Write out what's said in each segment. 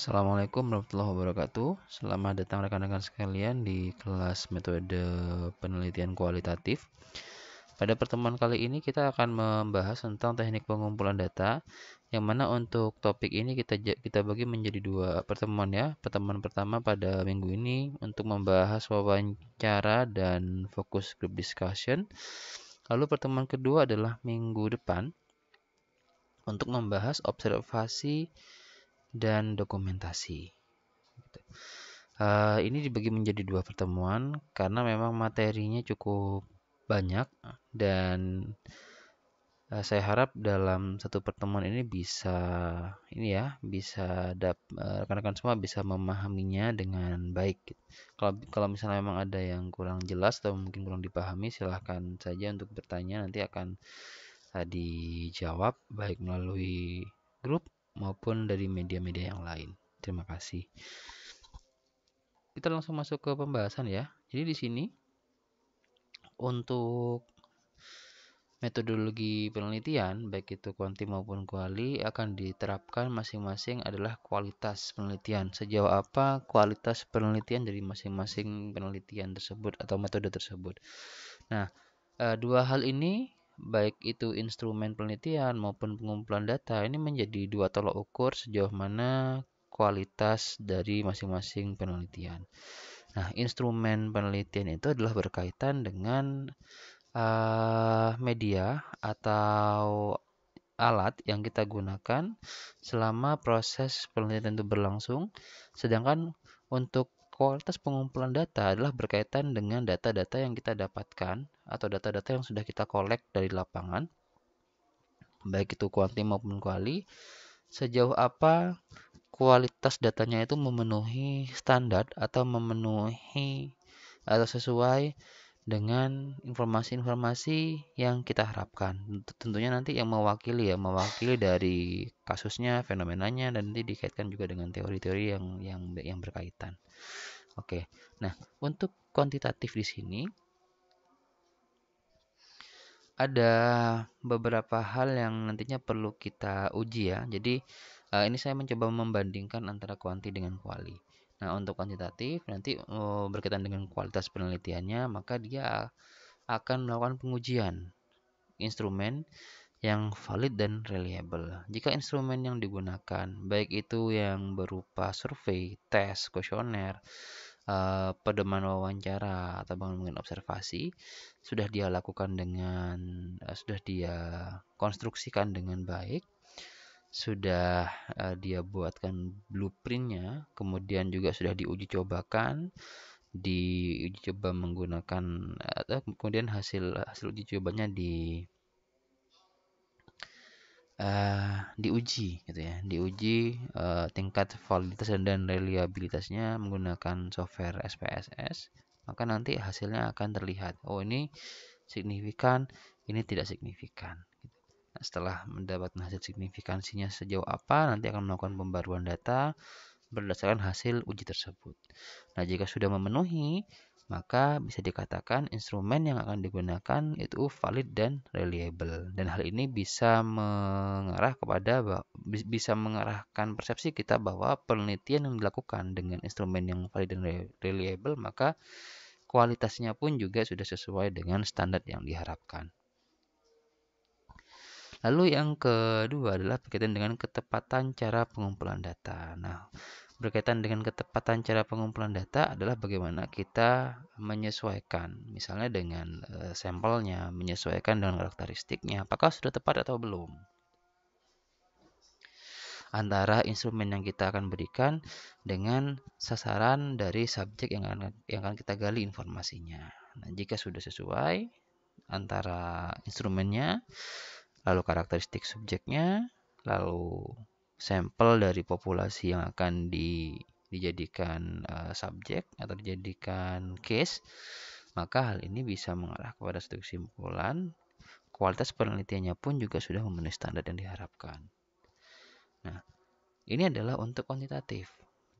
Assalamualaikum warahmatullahi wabarakatuh. Selamat datang rekan-rekan sekalian di kelas metode penelitian kualitatif. Pada pertemuan kali ini kita akan membahas tentang teknik pengumpulan data yang mana untuk topik ini kita kita bagi menjadi dua pertemuan ya. Pertemuan pertama pada minggu ini untuk membahas wawancara dan fokus group discussion. Lalu pertemuan kedua adalah minggu depan untuk membahas observasi dan dokumentasi. Uh, ini dibagi menjadi dua pertemuan karena memang materinya cukup banyak dan uh, saya harap dalam satu pertemuan ini bisa ini ya bisa eh, rekan-rekan uh, semua bisa memahaminya dengan baik. Kalau kalau misalnya memang ada yang kurang jelas atau mungkin kurang dipahami silahkan saja untuk bertanya nanti akan uh, dijawab baik melalui grup maupun dari media-media yang lain. Terima kasih. Kita langsung masuk ke pembahasan ya. Jadi di sini untuk metodologi penelitian baik itu kuanti maupun kuali akan diterapkan masing-masing adalah kualitas penelitian sejauh apa kualitas penelitian dari masing-masing penelitian tersebut atau metode tersebut nah eh, dua hal ini baik itu instrumen penelitian maupun pengumpulan data ini menjadi dua tolok ukur sejauh mana kualitas dari masing-masing penelitian. Nah, instrumen penelitian itu adalah berkaitan dengan uh, media atau alat yang kita gunakan selama proses penelitian itu berlangsung. Sedangkan untuk kualitas pengumpulan data adalah berkaitan dengan data-data yang kita dapatkan atau data-data yang sudah kita collect dari lapangan baik itu kuanti maupun kuali sejauh apa kualitas datanya itu memenuhi standar atau memenuhi atau sesuai dengan informasi-informasi yang kita harapkan. Tentunya nanti yang mewakili ya, mewakili dari kasusnya, fenomenanya dan nanti dikaitkan juga dengan teori-teori yang yang yang berkaitan. Oke. Nah, untuk kuantitatif di sini ada beberapa hal yang nantinya perlu kita uji ya. Jadi uh, ini saya mencoba membandingkan antara kuanti dengan kuali. Nah, untuk kuantitatif nanti uh, berkaitan dengan kualitas penelitiannya, maka dia akan melakukan pengujian instrumen yang valid dan reliable. Jika instrumen yang digunakan baik itu yang berupa survei, tes, kuesioner, uh, pedoman wawancara atau bangunan observasi sudah dia lakukan dengan uh, sudah dia konstruksikan dengan baik sudah uh, dia buatkan blueprintnya kemudian juga sudah diuji cobakan diuji coba menggunakan atau kemudian hasil hasil uji cobanya di Eh, diuji gitu ya diuji uh, tingkat validitas dan reliabilitasnya menggunakan software SPSS maka nanti hasilnya akan terlihat oh ini signifikan ini tidak signifikan gitu. nah, setelah mendapatkan hasil signifikansinya sejauh apa nanti akan melakukan pembaruan data berdasarkan hasil uji tersebut nah jika sudah memenuhi maka bisa dikatakan instrumen yang akan digunakan itu valid dan reliable dan hal ini bisa mengarah kepada bisa mengarahkan persepsi kita bahwa penelitian yang dilakukan dengan instrumen yang valid dan reliable maka kualitasnya pun juga sudah sesuai dengan standar yang diharapkan. Lalu yang kedua adalah berkaitan dengan ketepatan cara pengumpulan data. Nah, berkaitan dengan ketepatan cara pengumpulan data adalah bagaimana kita menyesuaikan, misalnya dengan eh, sampelnya, menyesuaikan dengan karakteristiknya, apakah sudah tepat atau belum. Antara instrumen yang kita akan berikan dengan sasaran dari subjek yang akan, yang akan kita gali informasinya. Nah, jika sudah sesuai antara instrumennya, lalu karakteristik subjeknya, lalu sampel dari populasi yang akan di, dijadikan uh, subjek atau dijadikan case, maka hal ini bisa mengarah kepada satu kesimpulan kualitas penelitiannya pun juga sudah memenuhi standar yang diharapkan. Nah, ini adalah untuk kuantitatif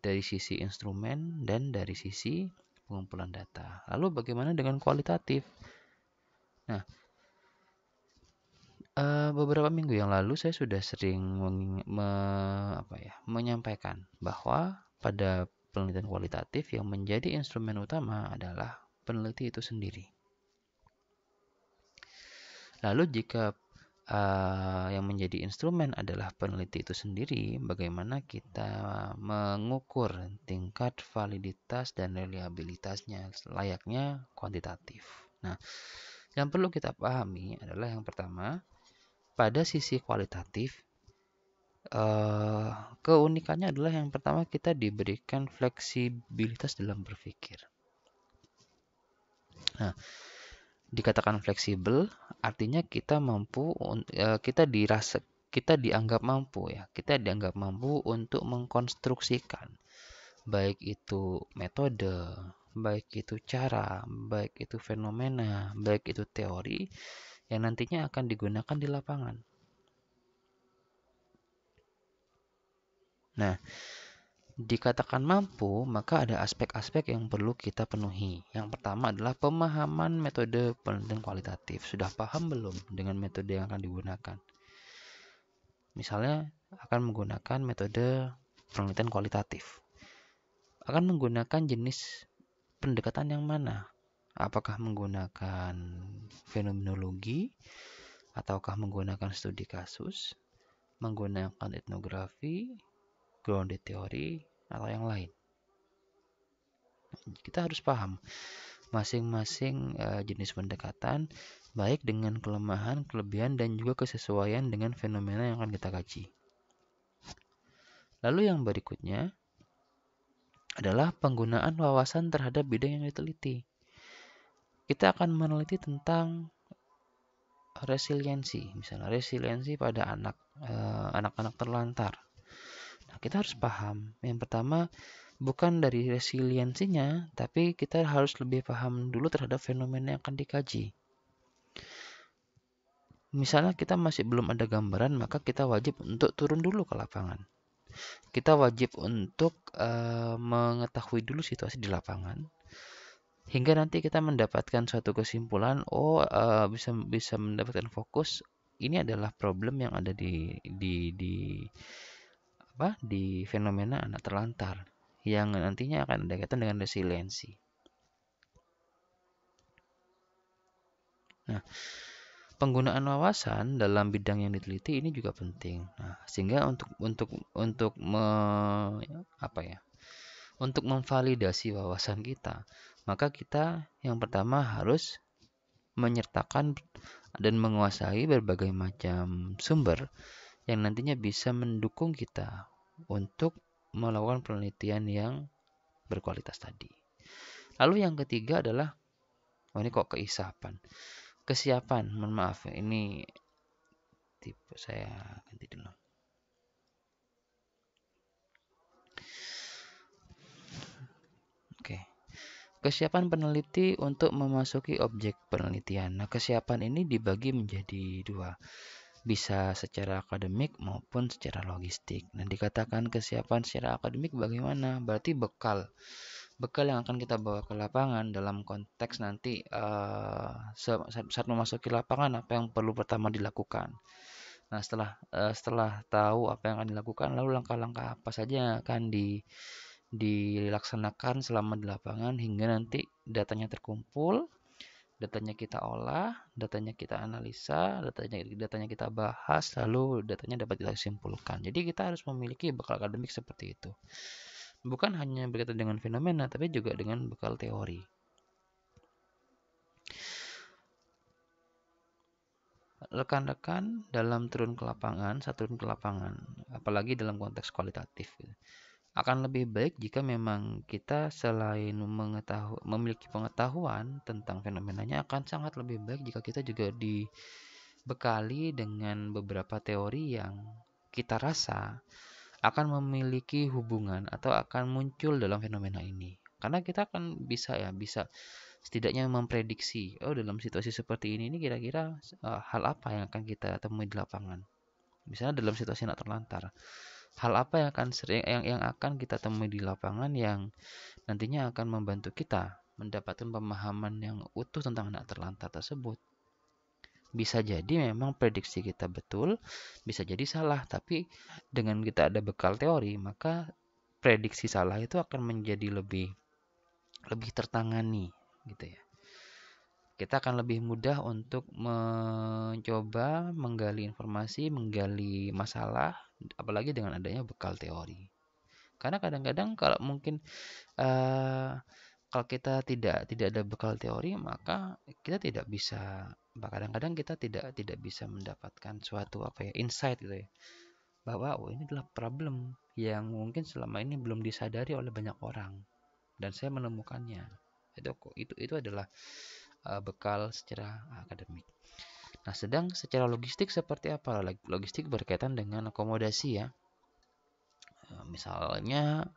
dari sisi instrumen dan dari sisi pengumpulan data. Lalu bagaimana dengan kualitatif? Nah, Eh, beberapa minggu yang lalu saya sudah sering me apa ya, menyampaikan bahwa pada penelitian kualitatif yang menjadi instrumen utama adalah peneliti itu sendiri. Lalu jika uh, yang menjadi instrumen adalah peneliti itu sendiri, bagaimana kita mengukur tingkat validitas dan reliabilitasnya layaknya kuantitatif. Nah, yang perlu kita pahami adalah yang pertama, pada sisi kualitatif, eh, keunikannya adalah yang pertama kita diberikan fleksibilitas dalam berpikir. Nah, dikatakan fleksibel artinya kita mampu eh, kita dirasa kita dianggap mampu ya kita dianggap mampu untuk mengkonstruksikan baik itu metode baik itu cara baik itu fenomena baik itu teori yang nantinya akan digunakan di lapangan. Nah, dikatakan mampu, maka ada aspek-aspek yang perlu kita penuhi. Yang pertama adalah pemahaman metode penelitian kualitatif. Sudah paham belum dengan metode yang akan digunakan? Misalnya akan menggunakan metode penelitian kualitatif. Akan menggunakan jenis pendekatan yang mana? Apakah menggunakan fenomenologi ataukah menggunakan studi kasus, menggunakan etnografi, grounded theory, atau yang lain. Kita harus paham masing-masing eh, jenis pendekatan baik dengan kelemahan, kelebihan dan juga kesesuaian dengan fenomena yang akan kita kaji. Lalu yang berikutnya adalah penggunaan wawasan terhadap bidang yang diteliti kita akan meneliti tentang resiliensi, misalnya resiliensi pada anak eh, anak-anak terlantar. Nah, kita harus paham. Yang pertama bukan dari resiliensinya, tapi kita harus lebih paham dulu terhadap fenomena yang akan dikaji. Misalnya kita masih belum ada gambaran, maka kita wajib untuk turun dulu ke lapangan. Kita wajib untuk uh, mengetahui dulu situasi di lapangan, hingga nanti kita mendapatkan suatu kesimpulan oh eh, bisa bisa mendapatkan fokus ini adalah problem yang ada di di di apa di fenomena anak terlantar yang nantinya akan ada kaitan dengan resiliensi. Nah, penggunaan wawasan dalam bidang yang diteliti ini juga penting. Nah, sehingga untuk untuk untuk me, apa ya? Untuk memvalidasi wawasan kita, maka kita yang pertama harus menyertakan dan menguasai berbagai macam sumber yang nantinya bisa mendukung kita untuk melakukan penelitian yang berkualitas tadi. Lalu yang ketiga adalah oh ini kok keisapan. Kesiapan, mohon maaf ini tipe saya ganti dulu. Kesiapan peneliti untuk memasuki objek penelitian. Nah, kesiapan ini dibagi menjadi dua, bisa secara akademik maupun secara logistik. Nah, dikatakan kesiapan secara akademik bagaimana? Berarti bekal, bekal yang akan kita bawa ke lapangan dalam konteks nanti uh, saat memasuki lapangan apa yang perlu pertama dilakukan. Nah, setelah uh, setelah tahu apa yang akan dilakukan, lalu langkah-langkah apa saja yang akan di dilaksanakan selama di lapangan hingga nanti datanya terkumpul, datanya kita olah, datanya kita analisa, datanya datanya kita bahas, lalu datanya dapat kita simpulkan. Jadi kita harus memiliki bekal akademik seperti itu. Bukan hanya berkaitan dengan fenomena, tapi juga dengan bekal teori. Rekan-rekan dalam turun ke lapangan, satu turun ke lapangan, apalagi dalam konteks kualitatif. Gitu akan lebih baik jika memang kita selain memiliki pengetahuan tentang fenomenanya akan sangat lebih baik jika kita juga dibekali dengan beberapa teori yang kita rasa akan memiliki hubungan atau akan muncul dalam fenomena ini karena kita akan bisa ya bisa setidaknya memprediksi oh dalam situasi seperti ini ini kira-kira uh, hal apa yang akan kita temui di lapangan misalnya dalam situasi nak terlantar hal apa yang akan sering yang yang akan kita temui di lapangan yang nantinya akan membantu kita mendapatkan pemahaman yang utuh tentang anak terlantar tersebut. Bisa jadi memang prediksi kita betul, bisa jadi salah, tapi dengan kita ada bekal teori, maka prediksi salah itu akan menjadi lebih lebih tertangani gitu ya. Kita akan lebih mudah untuk mencoba menggali informasi, menggali masalah apalagi dengan adanya bekal teori. Karena kadang-kadang kalau mungkin uh, kalau kita tidak tidak ada bekal teori maka kita tidak bisa kadang-kadang kita tidak tidak bisa mendapatkan suatu apa ya insight gitu ya bahwa oh ini adalah problem yang mungkin selama ini belum disadari oleh banyak orang dan saya menemukannya itu itu adalah eh, bekal secara akademik Nah, sedang secara logistik seperti apa? Logistik berkaitan dengan akomodasi ya. Eh, misalnya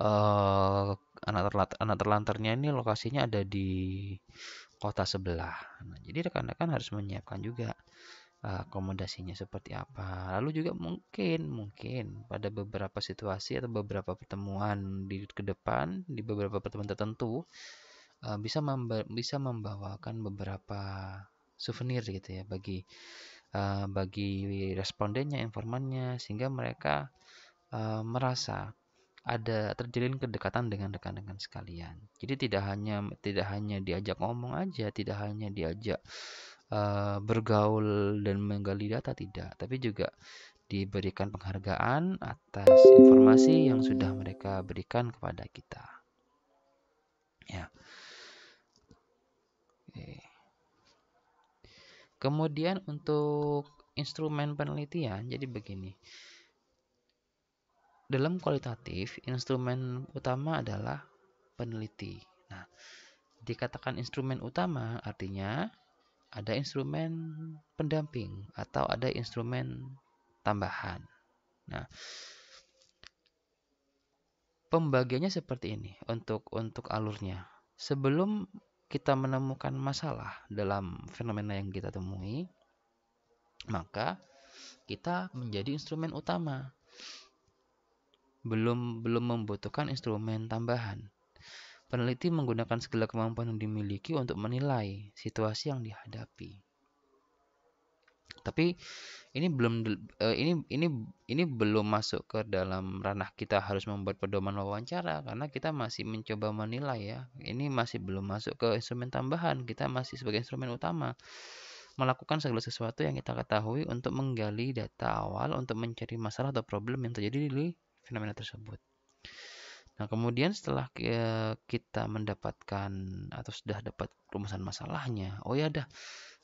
eh, anak, terlantar, terlantarnya ini lokasinya ada di kota sebelah. Nah, jadi rekan-rekan harus menyiapkan juga eh, akomodasinya seperti apa. Lalu juga mungkin mungkin pada beberapa situasi atau beberapa pertemuan di ke depan di beberapa pertemuan tertentu eh, bisa membawa, bisa membawakan beberapa souvenir gitu ya bagi uh, bagi respondennya, informannya sehingga mereka uh, merasa ada terjalin kedekatan dengan rekan-rekan sekalian. Jadi tidak hanya tidak hanya diajak ngomong aja, tidak hanya diajak uh, bergaul dan menggali data tidak, tapi juga diberikan penghargaan atas informasi yang sudah mereka berikan kepada kita. Ya. Kemudian untuk instrumen penelitian, jadi begini. Dalam kualitatif, instrumen utama adalah peneliti. Nah, dikatakan instrumen utama artinya ada instrumen pendamping atau ada instrumen tambahan. Nah, pembagiannya seperti ini untuk untuk alurnya. Sebelum kita menemukan masalah dalam fenomena yang kita temui, maka kita menjadi instrumen utama. Belum belum membutuhkan instrumen tambahan. Peneliti menggunakan segala kemampuan yang dimiliki untuk menilai situasi yang dihadapi tapi ini belum eh, ini ini ini belum masuk ke dalam ranah kita harus membuat pedoman wawancara karena kita masih mencoba menilai ya ini masih belum masuk ke instrumen tambahan kita masih sebagai instrumen utama melakukan segala sesuatu yang kita ketahui untuk menggali data awal untuk mencari masalah atau problem yang terjadi di fenomena tersebut nah kemudian setelah kita mendapatkan atau sudah dapat rumusan masalahnya oh ya dah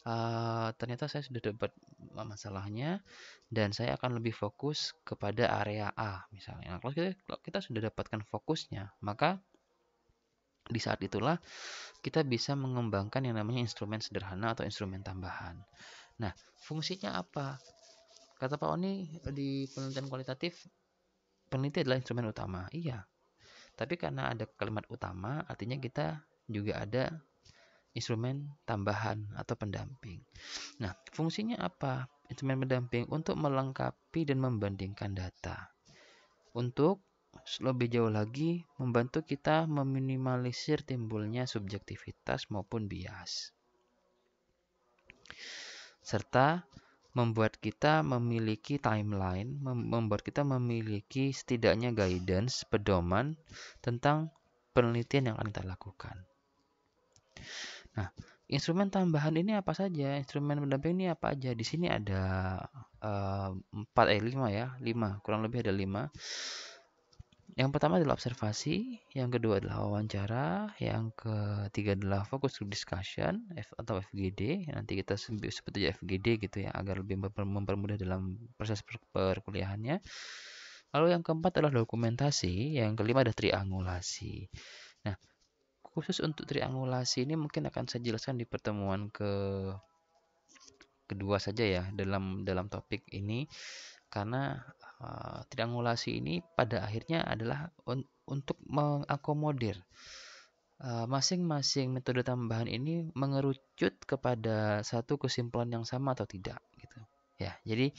uh, ternyata saya sudah dapat masalahnya dan saya akan lebih fokus kepada area A misalnya. Nah, kalau kita, kalau kita sudah dapatkan fokusnya, maka di saat itulah kita bisa mengembangkan yang namanya instrumen sederhana atau instrumen tambahan. Nah, fungsinya apa? Kata Pak Oni di penelitian kualitatif, peneliti adalah instrumen utama. Iya. Tapi karena ada kalimat utama, artinya kita juga ada instrumen tambahan atau pendamping. Nah, fungsinya apa? Instrumen pendamping untuk melengkapi dan membandingkan data. Untuk lebih jauh lagi membantu kita meminimalisir timbulnya subjektivitas maupun bias. Serta membuat kita memiliki timeline, membuat kita memiliki setidaknya guidance, pedoman tentang penelitian yang akan kita lakukan. Nah, instrumen tambahan ini apa saja? Instrumen pendamping ini apa aja? Di sini ada 4 eh 5 eh, ya, lima kurang lebih ada 5. Yang pertama adalah observasi, yang kedua adalah wawancara, yang ketiga adalah focus group discussion atau FGD. Nanti kita sebut aja FGD gitu ya agar lebih mempermudah dalam proses perkuliahannya. Lalu yang keempat adalah dokumentasi, yang kelima ada triangulasi. Nah, Khusus untuk triangulasi ini mungkin akan saya jelaskan di pertemuan ke kedua saja ya dalam dalam topik ini karena uh, triangulasi ini pada akhirnya adalah un untuk mengakomodir eh, masing-masing uh, metode tambahan ini mengerucut kepada satu kesimpulan yang sama atau tidak gitu ya jadi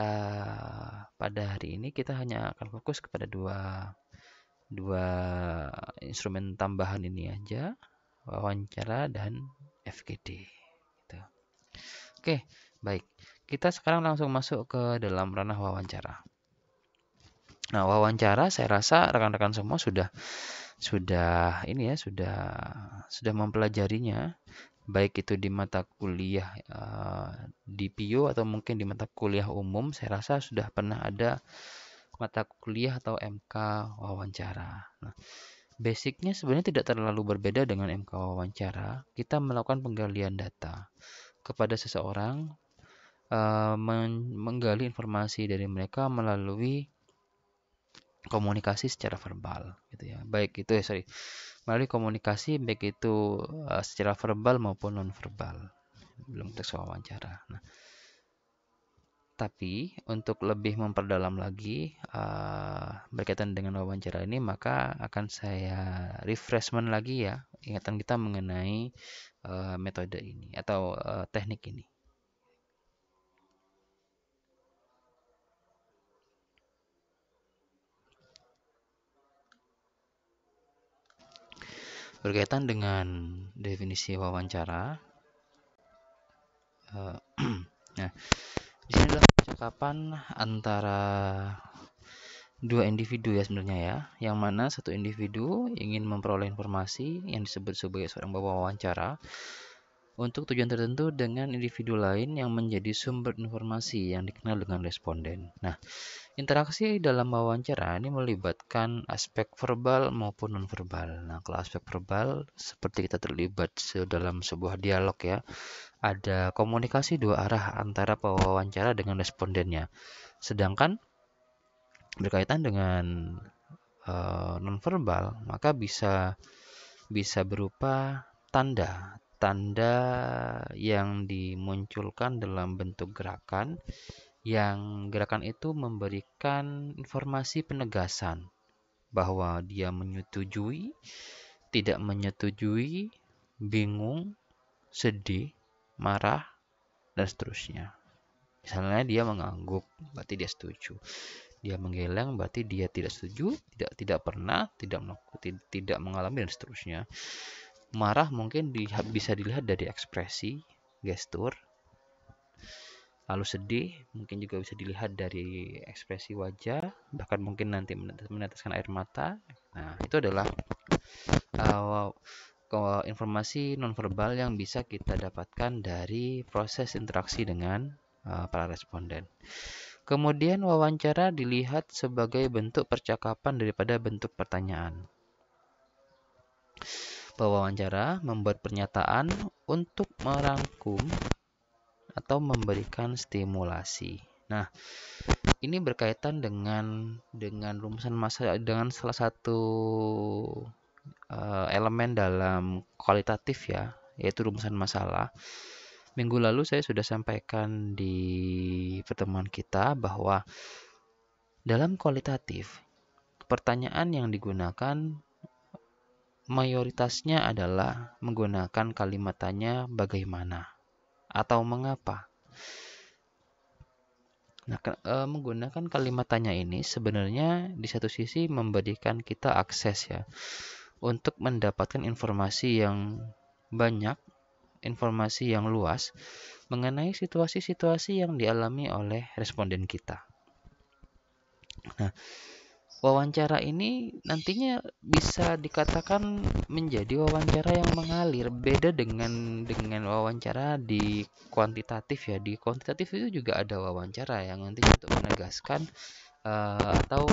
uh, pada hari ini kita hanya akan fokus kepada dua dua instrumen tambahan ini aja wawancara dan FGD gitu. oke baik kita sekarang langsung masuk ke dalam ranah wawancara nah wawancara saya rasa rekan-rekan semua sudah sudah ini ya sudah sudah mempelajarinya baik itu di mata kuliah uh, di PIO atau mungkin di mata kuliah umum saya rasa sudah pernah ada mata kuliah atau MK wawancara. Nah, basicnya sebenarnya tidak terlalu berbeda dengan MK wawancara. Kita melakukan penggalian data kepada seseorang, eh, menggali informasi dari mereka melalui komunikasi secara verbal, gitu ya. Baik itu ya sorry, melalui komunikasi baik itu eh, secara verbal maupun non verbal, belum teks wawancara. Nah, tapi untuk lebih memperdalam lagi uh, berkaitan dengan wawancara ini, maka akan saya refreshment lagi ya ingatan kita mengenai uh, metode ini atau uh, teknik ini. berkaitan dengan definisi wawancara. Uh, nah, di sini adalah percakapan antara dua individu ya sebenarnya ya, yang mana satu individu ingin memperoleh informasi yang disebut sebagai seorang wawancara untuk tujuan tertentu dengan individu lain yang menjadi sumber informasi yang dikenal dengan responden. Nah, interaksi dalam wawancara ini melibatkan aspek verbal maupun nonverbal. Nah, kalau aspek verbal seperti kita terlibat dalam sebuah dialog ya, ada komunikasi dua arah antara pewawancara dengan respondennya. Sedangkan berkaitan dengan uh, nonverbal, maka bisa bisa berupa tanda, tanda yang dimunculkan dalam bentuk gerakan yang gerakan itu memberikan informasi penegasan bahwa dia menyetujui, tidak menyetujui, bingung, sedih, marah, dan seterusnya. Misalnya dia mengangguk, berarti dia setuju. Dia menggeleng, berarti dia tidak setuju, tidak tidak pernah, tidak tidak mengalami dan seterusnya. Marah mungkin di, bisa dilihat dari ekspresi, gestur. Lalu sedih mungkin juga bisa dilihat dari ekspresi wajah, bahkan mungkin nanti meneteskan air mata. Nah, itu adalah uh, informasi nonverbal yang bisa kita dapatkan dari proses interaksi dengan eh, para responden. Kemudian wawancara dilihat sebagai bentuk percakapan daripada bentuk pertanyaan. wawancara membuat pernyataan untuk merangkum atau memberikan stimulasi. Nah, ini berkaitan dengan dengan rumusan masa dengan salah satu Eh, elemen dalam kualitatif ya, yaitu rumusan masalah. Minggu lalu saya sudah sampaikan di pertemuan kita bahwa dalam kualitatif pertanyaan yang digunakan mayoritasnya adalah menggunakan kalimat tanya bagaimana atau mengapa. Nah, eh, menggunakan kalimat tanya ini sebenarnya di satu sisi memberikan kita akses ya untuk mendapatkan informasi yang banyak, informasi yang luas mengenai situasi-situasi yang dialami oleh responden kita. Nah, wawancara ini nantinya bisa dikatakan menjadi wawancara yang mengalir beda dengan dengan wawancara di kuantitatif ya di kuantitatif itu juga ada wawancara yang nanti untuk menegaskan uh, atau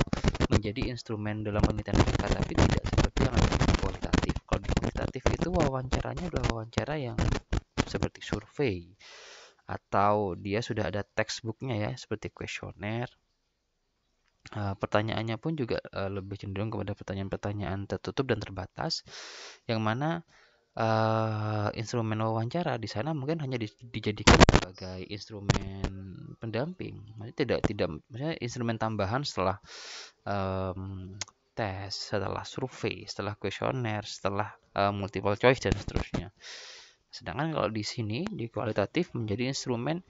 menjadi instrumen dalam penelitian kita, tapi tidak itu wawancaranya adalah wawancara yang seperti survei atau dia sudah ada textbooknya ya seperti kuesioner eh, pertanyaannya pun juga eh, lebih cenderung kepada pertanyaan-pertanyaan tertutup dan terbatas yang mana uh, instrumen wawancara di sana mungkin hanya di, dijadikan sebagai instrumen pendamping maksudnya tidak tidak maksudnya instrumen tambahan setelah um, tes setelah survei setelah kuesioner setelah uh, multiple choice dan seterusnya. Sedangkan kalau di sini di kualitatif menjadi instrumen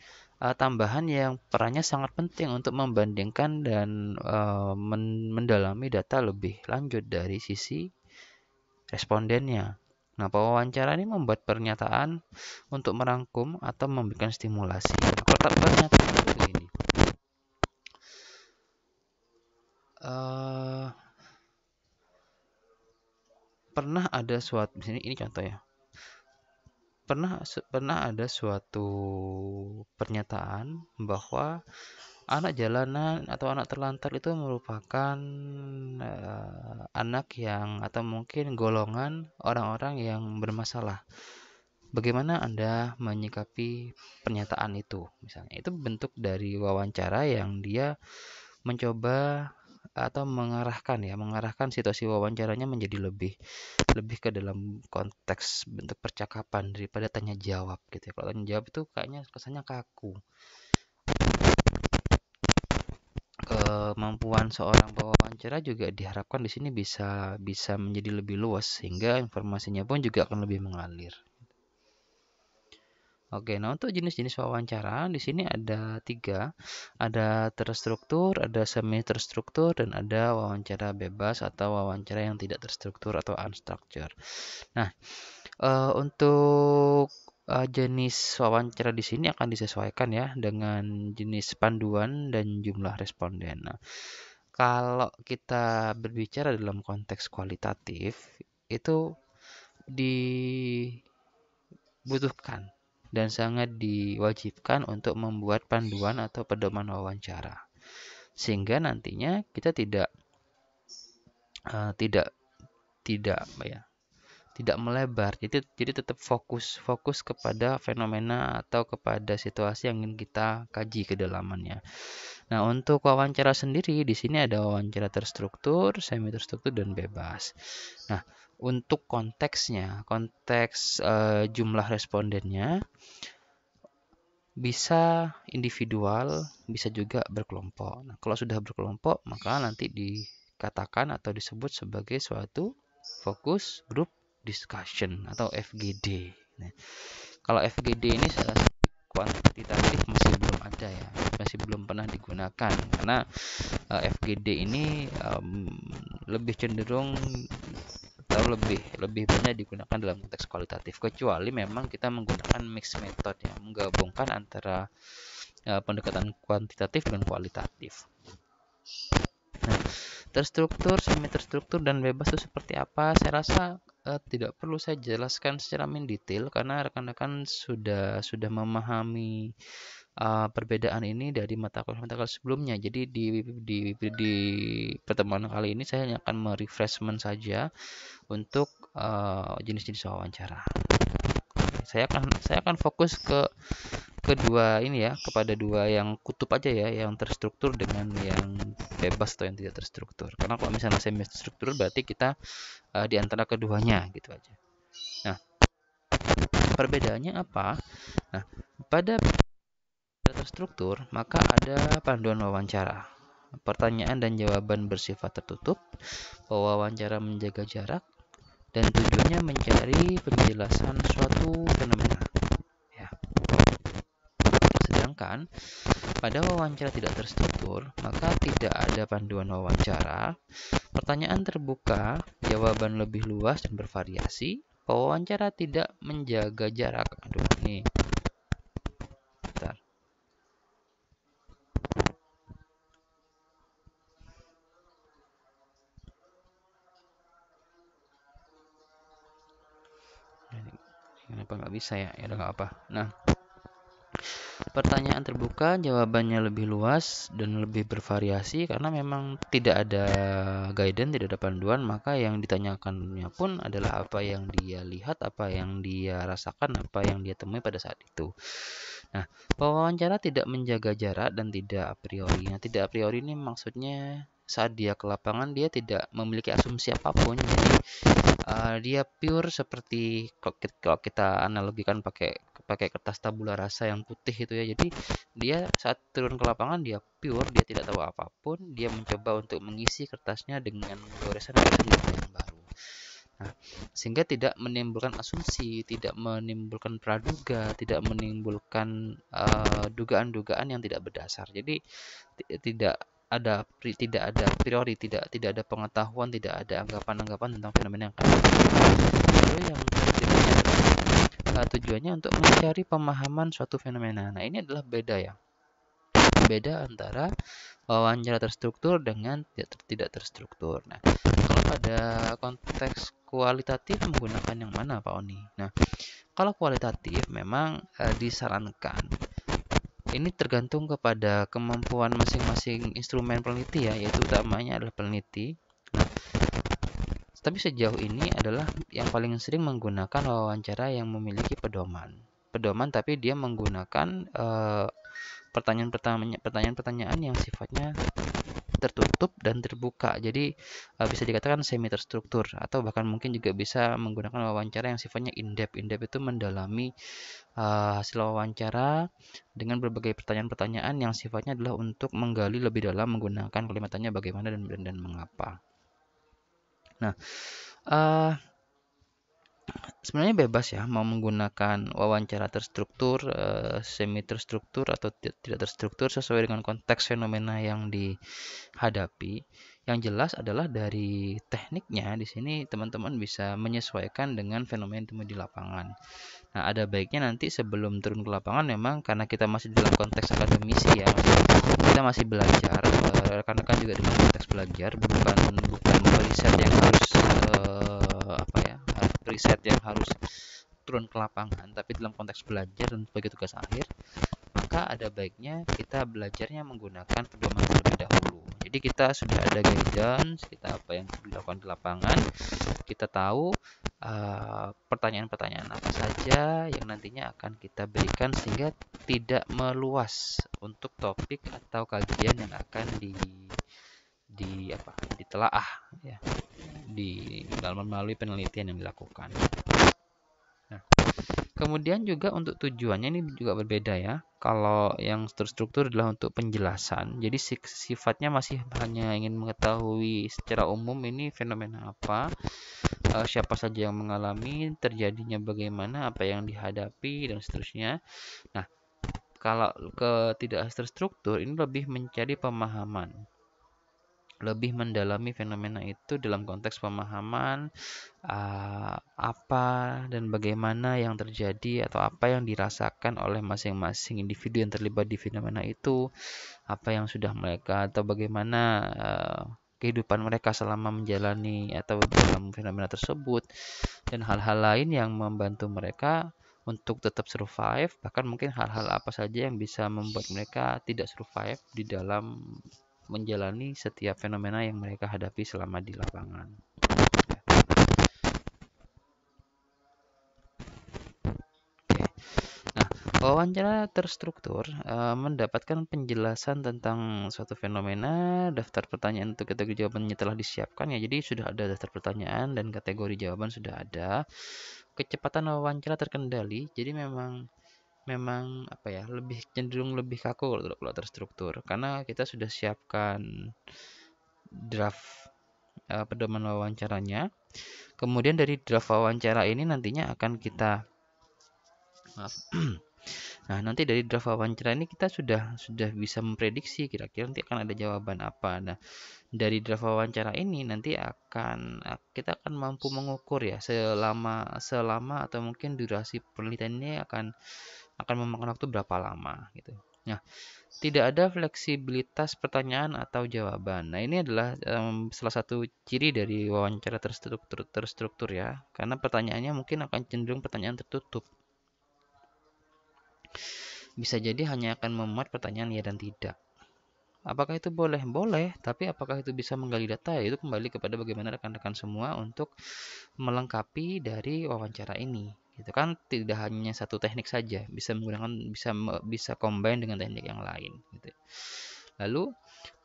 uh, tambahan yang perannya sangat penting untuk membandingkan dan uh, men mendalami data lebih lanjut dari sisi respondennya. Nah, wawancara ini membuat pernyataan untuk merangkum atau memberikan stimulasi. Kotak pernyataan seperti Uh, pernah ada suatu misalnya ini contoh ya pernah pernah ada suatu pernyataan bahwa anak jalanan atau anak terlantar itu merupakan uh, anak yang atau mungkin golongan orang-orang yang bermasalah. Bagaimana Anda menyikapi pernyataan itu? Misalnya itu bentuk dari wawancara yang dia mencoba atau mengarahkan ya mengarahkan situasi wawancaranya menjadi lebih lebih ke dalam konteks bentuk percakapan daripada tanya jawab gitu ya kalau tanya jawab itu kayaknya kesannya kaku kemampuan seorang wawancara juga diharapkan di sini bisa bisa menjadi lebih luas sehingga informasinya pun juga akan lebih mengalir Oke, nah untuk jenis-jenis wawancara di sini ada tiga, ada terstruktur, ada semi terstruktur, dan ada wawancara bebas atau wawancara yang tidak terstruktur atau unstructured. Nah, uh, untuk uh, jenis wawancara di sini akan disesuaikan ya dengan jenis panduan dan jumlah responden. Nah, kalau kita berbicara dalam konteks kualitatif, itu dibutuhkan dan sangat diwajibkan untuk membuat panduan atau pedoman wawancara. Sehingga nantinya kita tidak uh, tidak tidak ya? tidak melebar. Jadi jadi tetap fokus fokus kepada fenomena atau kepada situasi yang ingin kita kaji kedalamannya. Nah, untuk wawancara sendiri di sini ada wawancara terstruktur, semi terstruktur dan bebas. Nah, untuk konteksnya, konteks e, jumlah respondennya bisa individual, bisa juga berkelompok. Nah, kalau sudah berkelompok, maka nanti dikatakan atau disebut sebagai suatu fokus group discussion atau FGD. Nah, kalau FGD ini salah satu kuantitatif masih belum ada ya, masih belum pernah digunakan karena e, eh, FGD ini um, lebih cenderung atau lebih lebih banyak digunakan dalam konteks kualitatif kecuali memang kita menggunakan mix method yang menggabungkan antara uh, pendekatan kuantitatif dan kualitatif. Nah, terstruktur, semi terstruktur dan bebas itu seperti apa? Saya rasa uh, tidak perlu saya jelaskan secara mendetail karena rekan-rekan sudah sudah memahami uh, perbedaan ini dari mata kuliah mata kuliah sebelumnya. Jadi di, di di pertemuan kali ini saya hanya akan merefreshment saja untuk eh, jenis-jenis uh, wawancara. Saya akan saya akan fokus ke kedua ini ya kepada dua yang kutub aja ya yang terstruktur dengan yang bebas atau yang tidak terstruktur karena kalau misalnya semi terstruktur berarti kita uh, di antara keduanya gitu aja nah perbedaannya apa nah pada sudah terstruktur, maka ada panduan wawancara. Pertanyaan dan jawaban bersifat tertutup, wawancara menjaga jarak, dan tujuannya mencari penjelasan suatu fenomena. Ya. Sedangkan pada wawancara tidak terstruktur, maka tidak ada panduan wawancara. Pertanyaan terbuka, jawaban lebih luas dan bervariasi. Wawancara tidak menjaga jarak. Aduh, nih. kenapa nggak bisa ya ya nggak apa nah pertanyaan terbuka jawabannya lebih luas dan lebih bervariasi karena memang tidak ada guidance tidak ada panduan maka yang ditanyakannya pun adalah apa yang dia lihat apa yang dia rasakan apa yang dia temui pada saat itu nah pewawancara tidak menjaga jarak dan tidak a priori nah tidak a priori ini maksudnya saat dia ke lapangan dia tidak memiliki asumsi apapun jadi uh, dia pure seperti kalau kita analogikan pakai pakai kertas tabula rasa yang putih itu ya jadi dia saat turun ke lapangan dia pure dia tidak tahu apapun dia mencoba untuk mengisi kertasnya dengan goresan-goresan yang baru nah, sehingga tidak menimbulkan asumsi tidak menimbulkan praduga tidak menimbulkan eh, dugaan-dugaan uh, dugaan -dugaan yang tidak berdasar jadi tidak ada tidak ada priori tidak tidak ada pengetahuan tidak ada anggapan-anggapan tentang fenomena yang kami lalu yang berikutnya adalah eh, tujuannya untuk mencari pemahaman suatu fenomena nah ini adalah beda ya beda antara wawancara terstruktur dengan tidak, tidak terstruktur nah kalau pada konteks kualitatif menggunakan yang mana Pak Oni nah kalau kualitatif memang eh, disarankan ini tergantung kepada kemampuan masing-masing instrumen peneliti ya, yaitu utamanya adalah peneliti. Nah, tapi sejauh ini adalah yang paling sering menggunakan wawancara yang memiliki pedoman. Pedoman tapi dia menggunakan eh, pertanyaan-pertanyaan uh, pertanyaan-pertanyaan yang sifatnya tertutup dan terbuka. Jadi eh, bisa dikatakan semi terstruktur atau bahkan mungkin juga bisa menggunakan wawancara yang sifatnya in-depth. In-depth itu mendalami uh, hasil wawancara dengan berbagai pertanyaan-pertanyaan yang sifatnya adalah untuk menggali lebih dalam menggunakan kalimatnya bagaimana dan dan, dan mengapa. Nah, uh, sebenarnya bebas ya mau menggunakan wawancara terstruktur, eh, semi terstruktur atau tidak terstruktur sesuai dengan konteks fenomena yang dihadapi. Yang jelas adalah dari tekniknya di sini teman-teman bisa menyesuaikan dengan fenomena yang di lapangan. Nah, ada baiknya nanti sebelum turun ke lapangan memang karena kita masih dalam konteks akademisi ya, kita masih belajar, eh, rekan-rekan juga dalam konteks belajar bukan bukan riset yang harus riset yang harus turun ke lapangan, tapi dalam konteks belajar dan sebagai tugas akhir, maka ada baiknya kita belajarnya menggunakan pedoman terlebih dahulu. Jadi kita sudah ada guidance, kita apa yang dilakukan di lapangan, kita tahu eh, pertanyaan-pertanyaan uh, apa saja yang nantinya akan kita berikan sehingga tidak meluas untuk topik atau kajian yang akan di di apa ditelaah ya di dalam melalui penelitian yang dilakukan. Nah, kemudian juga untuk tujuannya ini juga berbeda ya. Kalau yang terstruktur adalah untuk penjelasan. Jadi sifatnya masih hanya ingin mengetahui secara umum ini fenomena apa, eh, siapa saja yang mengalami, terjadinya bagaimana, apa yang dihadapi dan seterusnya. Nah, kalau ke tidak terstruktur ini lebih mencari pemahaman lebih mendalami fenomena itu dalam konteks pemahaman uh, apa dan bagaimana yang terjadi atau apa yang dirasakan oleh masing-masing individu yang terlibat di fenomena itu, apa yang sudah mereka atau bagaimana uh, kehidupan mereka selama menjalani atau dalam fenomena tersebut dan hal-hal lain yang membantu mereka untuk tetap survive bahkan mungkin hal-hal apa saja yang bisa membuat mereka tidak survive di dalam menjalani setiap fenomena yang mereka hadapi selama di lapangan. Nah, wawancara terstruktur e, mendapatkan penjelasan tentang suatu fenomena, daftar pertanyaan untuk kategori jawabannya telah disiapkan ya. Jadi sudah ada daftar pertanyaan dan kategori jawaban sudah ada. Kecepatan wawancara terkendali. Jadi memang memang apa ya lebih cenderung lebih kaku kalau, kalau terstruktur karena kita sudah siapkan draft uh, pedoman wawancaranya kemudian dari draft wawancara ini nantinya akan kita maaf Nah, nanti dari draft wawancara ini kita sudah sudah bisa memprediksi kira-kira nanti akan ada jawaban apa. Nah, dari draft wawancara ini nanti akan kita akan mampu mengukur ya selama selama atau mungkin durasi penelitian ini akan akan memakan waktu berapa lama gitu. Nah, tidak ada fleksibilitas pertanyaan atau jawaban. Nah, ini adalah um, salah satu ciri dari wawancara terstruktur terstruktur ya, karena pertanyaannya mungkin akan cenderung pertanyaan tertutup. Bisa jadi hanya akan memuat pertanyaan ya dan tidak. Apakah itu boleh? Boleh, tapi apakah itu bisa menggali data? Itu kembali kepada bagaimana rekan-rekan semua untuk melengkapi dari wawancara ini itu kan tidak hanya satu teknik saja bisa menggunakan bisa bisa combine dengan teknik yang lain gitu. lalu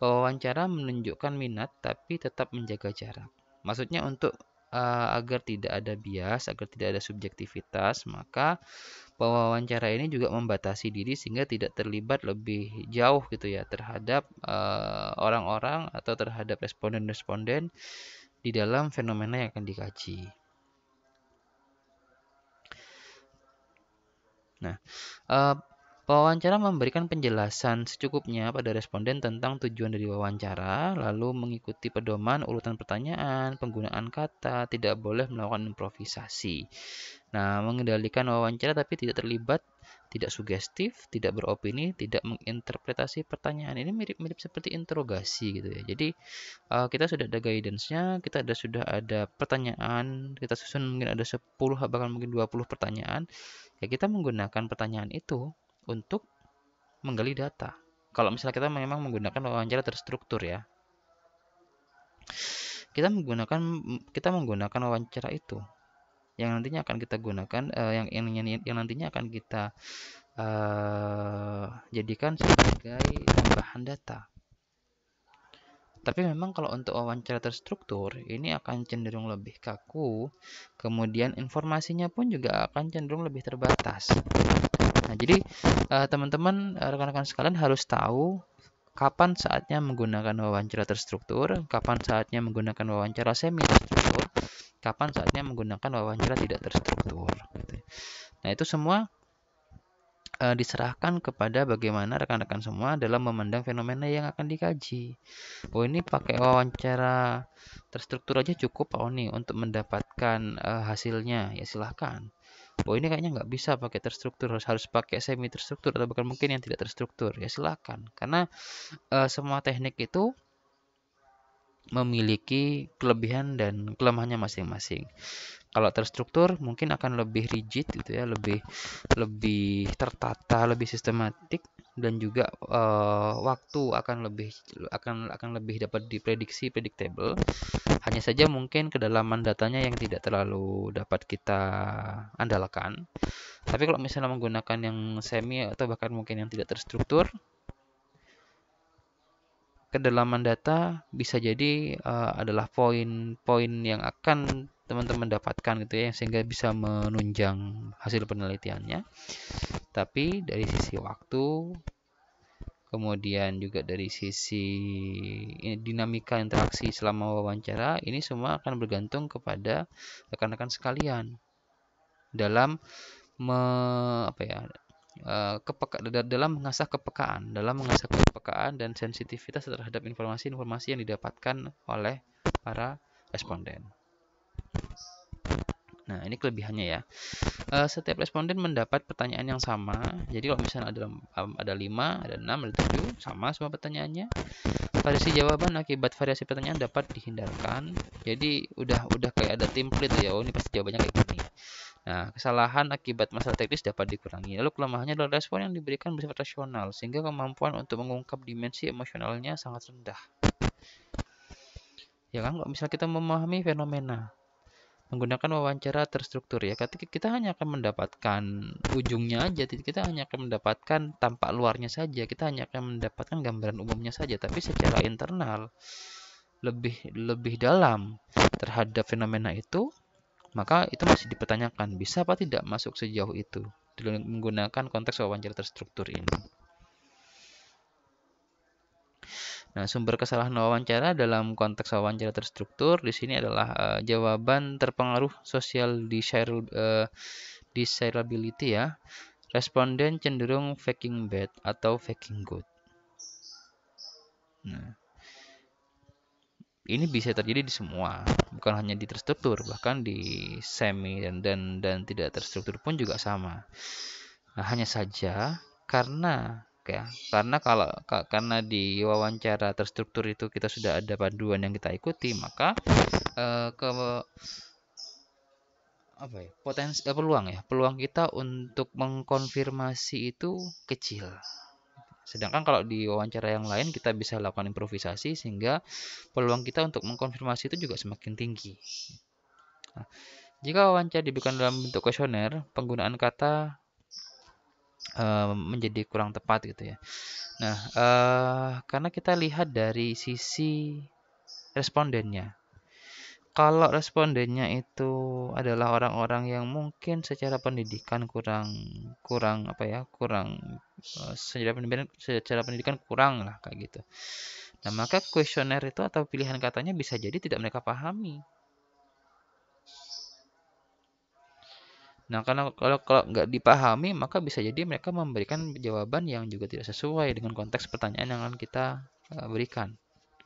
wawancara menunjukkan minat tapi tetap menjaga jarak maksudnya untuk uh, agar tidak ada bias agar tidak ada subjektivitas maka wawancara ini juga membatasi diri sehingga tidak terlibat lebih jauh gitu ya terhadap eh, orang-orang uh, orang -orang atau terhadap responden-responden di dalam fenomena yang akan dikaji. Nah, eh, wawancara memberikan penjelasan secukupnya pada responden tentang tujuan dari wawancara, lalu mengikuti pedoman urutan pertanyaan, penggunaan kata, tidak boleh melakukan improvisasi. Nah, mengendalikan wawancara tapi tidak terlibat tidak sugestif, tidak beropini, tidak menginterpretasi pertanyaan. Ini mirip-mirip seperti interogasi gitu ya. Jadi uh, kita sudah ada guidance-nya, kita ada sudah ada pertanyaan, kita susun mungkin ada 10 bahkan mungkin 20 pertanyaan. Ya kita menggunakan pertanyaan itu untuk menggali data. Kalau misalnya kita memang menggunakan wawancara terstruktur ya. Kita menggunakan kita menggunakan wawancara itu yang nantinya akan kita gunakan uh, yang, yang yang yang nantinya akan kita uh, jadikan sebagai bahan data. Tapi memang kalau untuk wawancara terstruktur ini akan cenderung lebih kaku, kemudian informasinya pun juga akan cenderung lebih terbatas. Nah, jadi eh, teman-teman rekan-rekan sekalian harus tahu kapan saatnya menggunakan wawancara terstruktur, kapan saatnya menggunakan wawancara semi terstruktur, kapan saatnya menggunakan wawancara tidak terstruktur. Gitu ya. Nah itu semua eh, diserahkan kepada bagaimana rekan-rekan semua dalam memandang fenomena yang akan dikaji. Oh ini pakai wawancara terstruktur aja cukup oh nih untuk mendapatkan eh, hasilnya ya silahkan. Oh ini kayaknya nggak bisa pakai terstruktur harus harus pakai semi terstruktur atau bahkan mungkin yang tidak terstruktur ya silahkan karena e, semua teknik itu memiliki kelebihan dan kelemahannya masing-masing. Kalau terstruktur mungkin akan lebih rigid gitu ya, lebih lebih tertata, lebih sistematik dan juga uh, waktu akan lebih akan akan lebih dapat diprediksi predictable. Hanya saja mungkin kedalaman datanya yang tidak terlalu dapat kita andalkan. Tapi kalau misalnya menggunakan yang semi atau bahkan mungkin yang tidak terstruktur, kedalaman data bisa jadi uh, adalah poin-poin yang akan teman-teman dapatkan gitu ya sehingga bisa menunjang hasil penelitiannya tapi dari sisi waktu kemudian juga dari sisi eh, dinamika interaksi selama wawancara ini semua akan bergantung kepada rekan-rekan sekalian dalam me, apa ya Eh, kepeka dalam mengasah kepekaan, dalam mengasah kepekaan dan sensitivitas terhadap informasi-informasi yang didapatkan oleh para responden. Nah, ini kelebihannya ya. Eh, setiap responden mendapat pertanyaan yang sama. Jadi kalau misalnya ada um, ada 5, ada 6, ada 7, sama semua pertanyaannya. Variasi jawaban akibat variasi pertanyaan dapat dihindarkan. Jadi udah udah kayak ada template ya. Oh, ini pasti jawabannya kayak gini. Nah, kesalahan akibat masalah teknis dapat dikurangi. Lalu kelemahannya adalah respon yang diberikan bersifat rasional, sehingga kemampuan untuk mengungkap dimensi emosionalnya sangat rendah. Ya kan, kalau misalnya kita memahami fenomena, menggunakan wawancara terstruktur ya, ketika kita hanya akan mendapatkan ujungnya aja, kita hanya akan mendapatkan tampak luarnya saja, kita hanya akan mendapatkan gambaran umumnya saja, tapi secara internal lebih lebih dalam terhadap fenomena itu maka itu masih dipertanyakan bisa apa tidak masuk sejauh itu menggunakan konteks wawancara terstruktur ini. Nah, sumber kesalahan wawancara dalam konteks wawancara terstruktur di sini adalah uh, jawaban terpengaruh sosial desire, eh, ya. Responden cenderung faking bad atau faking good. Nah ini bisa terjadi di semua, bukan hanya di terstruktur, bahkan di semi dan dan, dan tidak terstruktur pun juga sama. Nah, hanya saja karena ya, karena kalau karena di wawancara terstruktur itu kita sudah ada panduan yang kita ikuti, maka eh, ke apa ya potensi eh, peluang ya peluang kita untuk mengkonfirmasi itu kecil Sedangkan kalau di wawancara yang lain kita bisa lakukan improvisasi sehingga peluang kita untuk mengkonfirmasi itu juga semakin tinggi. Nah, jika wawancara diberikan dalam bentuk kuesioner, penggunaan kata uh, menjadi kurang tepat gitu ya. Nah, uh, karena kita lihat dari sisi respondennya. Kalau respondennya itu adalah orang-orang yang mungkin secara pendidikan kurang kurang apa ya kurang eh, secara pendidikan secara pendidikan kurang lah kayak gitu. Nah maka kuesioner itu atau pilihan katanya bisa jadi tidak mereka pahami. Nah, karena kalau kalau nggak dipahami, maka bisa jadi mereka memberikan jawaban yang juga tidak sesuai dengan konteks pertanyaan yang akan kita eh, berikan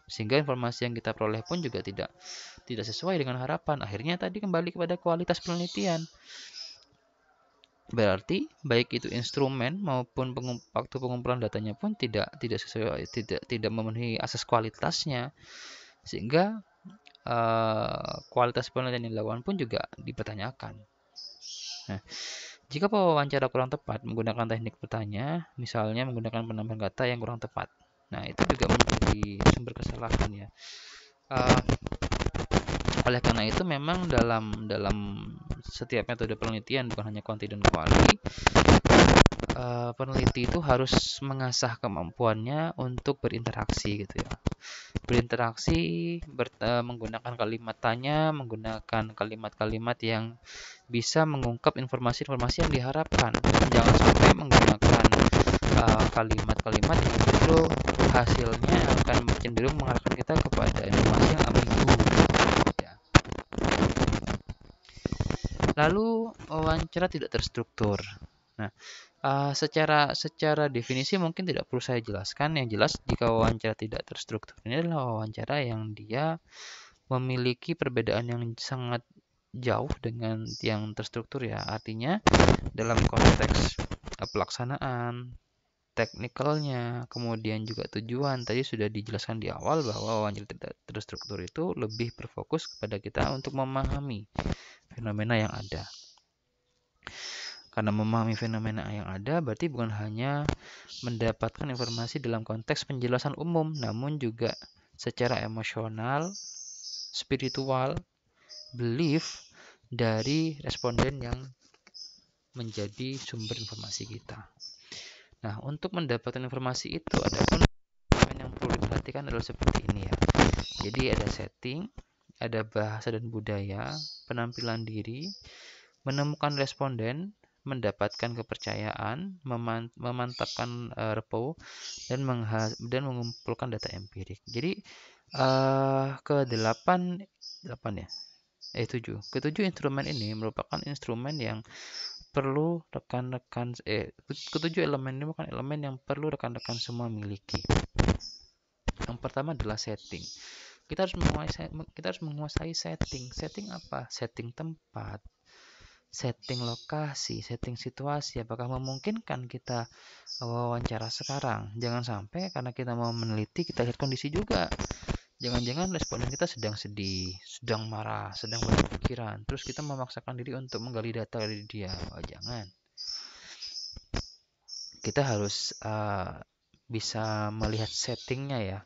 sehingga informasi yang kita peroleh pun juga tidak tidak sesuai dengan harapan akhirnya tadi kembali kepada kualitas penelitian berarti baik itu instrumen maupun pengum, waktu pengumpulan datanya pun tidak tidak sesuai tidak tidak memenuhi asas kualitasnya sehingga uh, kualitas penelitian yang dilakukan pun juga dipertanyakan nah, jika wawancara kurang tepat menggunakan teknik bertanya misalnya menggunakan penambahan kata yang kurang tepat nah itu juga sumber kesalahan ya uh, oleh karena itu memang dalam dalam setiap metode penelitian bukan hanya kuanti dan kuali uh, peneliti itu harus mengasah kemampuannya untuk berinteraksi gitu ya berinteraksi ber, uh, menggunakan kalimat tanya menggunakan kalimat-kalimat yang bisa mengungkap informasi-informasi yang diharapkan jangan sampai menggunakan kalimat-kalimat uh, kalimat yang justru hasilnya akan cenderung mengarahkan kita kepada informasi yang ambigu ya. lalu wawancara tidak terstruktur nah uh, secara secara definisi mungkin tidak perlu saya jelaskan yang jelas jika wawancara tidak terstruktur ini adalah wawancara yang dia memiliki perbedaan yang sangat jauh dengan yang terstruktur ya artinya dalam konteks eh, pelaksanaan teknikalnya, kemudian juga tujuan. Tadi sudah dijelaskan di awal bahwa wawancara tidak terstruktur itu lebih berfokus kepada kita untuk memahami fenomena yang ada. Karena memahami fenomena yang ada berarti bukan hanya mendapatkan informasi dalam konteks penjelasan umum, namun juga secara emosional, spiritual, belief dari responden yang menjadi sumber informasi kita. Nah, untuk mendapatkan informasi itu ada pun yang perlu diperhatikan adalah seperti ini ya. Jadi ada setting, ada bahasa dan budaya, penampilan diri, menemukan responden, mendapatkan kepercayaan, memantapkan uh, repo dan dan mengumpulkan data empirik. Jadi uh, eh, ke delapan delapan ya. Eh 7. Ketujuh instrumen ini merupakan instrumen yang perlu rekan-rekan eh ketujuh elemen ini bukan elemen yang perlu rekan-rekan semua miliki. Yang pertama adalah setting. Kita harus menguasai kita harus menguasai setting. Setting apa? Setting tempat, setting lokasi, setting situasi. Apakah memungkinkan kita eh, wawancara sekarang? Jangan sampai karena kita mau meneliti kita lihat kondisi juga jangan-jangan responden kita sedang sedih, sedang marah, sedang berpikiran, terus kita memaksakan diri untuk menggali data dari dia. Oh, jangan. Kita harus uh, bisa melihat settingnya ya.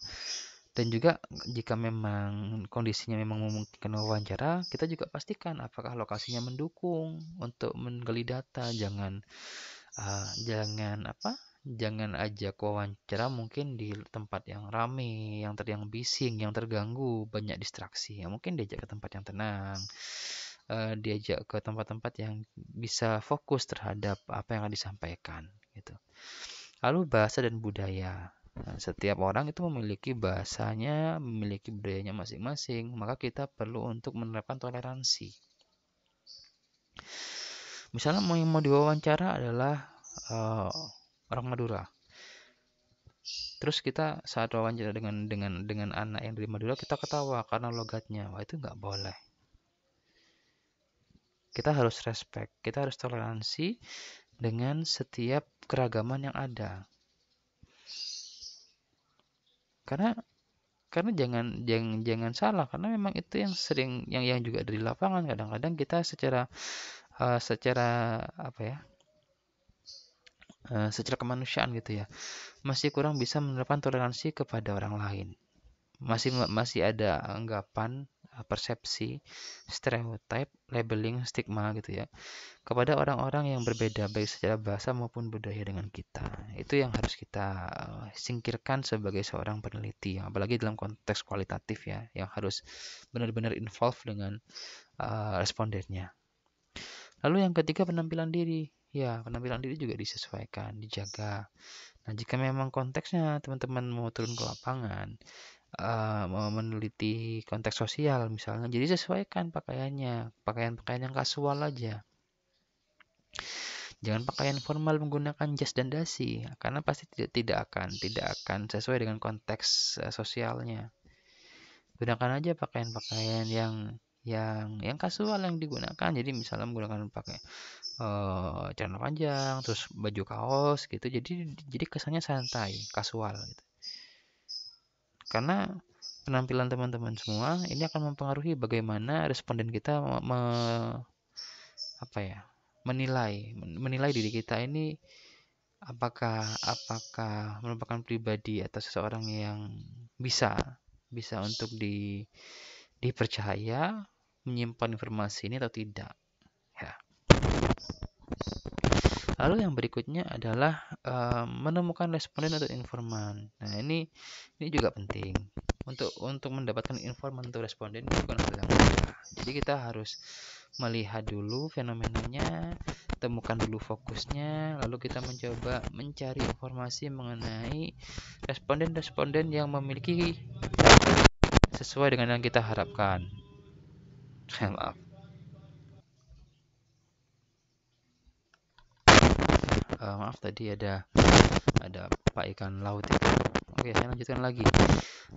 Dan juga jika memang kondisinya memang memungkinkan wawancara, kita juga pastikan apakah lokasinya mendukung untuk menggali data. Jangan uh, jangan apa? jangan ajak wawancara mungkin di tempat yang rame, yang ter yang bising, yang terganggu, banyak distraksi. Ya, mungkin diajak ke tempat yang tenang. Uh, diajak ke tempat-tempat yang bisa fokus terhadap apa yang akan disampaikan gitu. Lalu bahasa dan budaya. Nah, setiap orang itu memiliki bahasanya, memiliki budayanya masing-masing, maka kita perlu untuk menerapkan toleransi. Misalnya mau yang mau diwawancara adalah uh, orang Madura terus kita saat wawancara dengan dengan dengan anak yang dari Madura kita ketawa karena logatnya wah itu nggak boleh kita harus respect kita harus toleransi dengan setiap keragaman yang ada karena karena jangan jangan jangan salah karena memang itu yang sering yang yang juga dari lapangan kadang-kadang kita secara uh, secara apa ya Eh, secara kemanusiaan gitu ya masih kurang bisa menerapkan toleransi kepada orang lain masih masih ada anggapan eh, persepsi stereotip labeling stigma gitu ya kepada orang-orang yang berbeda baik secara bahasa maupun budaya dengan kita itu yang harus kita eh, singkirkan sebagai seorang peneliti apalagi dalam konteks kualitatif ya yang harus benar-benar involve dengan uh, respondennya lalu yang ketiga penampilan diri Ya, penampilan diri juga disesuaikan, dijaga. Nah, jika memang konteksnya teman-teman mau turun ke lapangan, uh, meneliti konteks sosial misalnya, jadi sesuaikan pakaiannya, pakaian-pakaian yang kasual aja. Jangan pakaian formal menggunakan jas dan dasi, karena pasti tidak tidak akan tidak akan sesuai dengan konteks uh, sosialnya. Gunakan aja pakaian-pakaian yang yang yang kasual yang digunakan jadi misalnya menggunakan pakai eh, celana panjang terus baju kaos gitu jadi jadi kesannya santai kasual gitu karena penampilan teman-teman semua ini akan mempengaruhi bagaimana responden kita me, apa ya menilai menilai diri kita ini apakah apakah merupakan pribadi atau seseorang yang bisa bisa untuk di dipercaya menyimpan informasi ini atau tidak. Ya. Lalu yang berikutnya adalah uh, menemukan responden atau informan. Nah ini ini juga penting untuk untuk mendapatkan informan atau responden bukan hal yang mudah. Jadi kita harus melihat dulu fenomenanya, temukan dulu fokusnya, lalu kita mencoba mencari informasi mengenai responden-responden yang memiliki sesuai dengan yang kita harapkan. Maaf. Uh, maaf tadi ada ada pak ikan laut itu. Oke, saya lanjutkan lagi.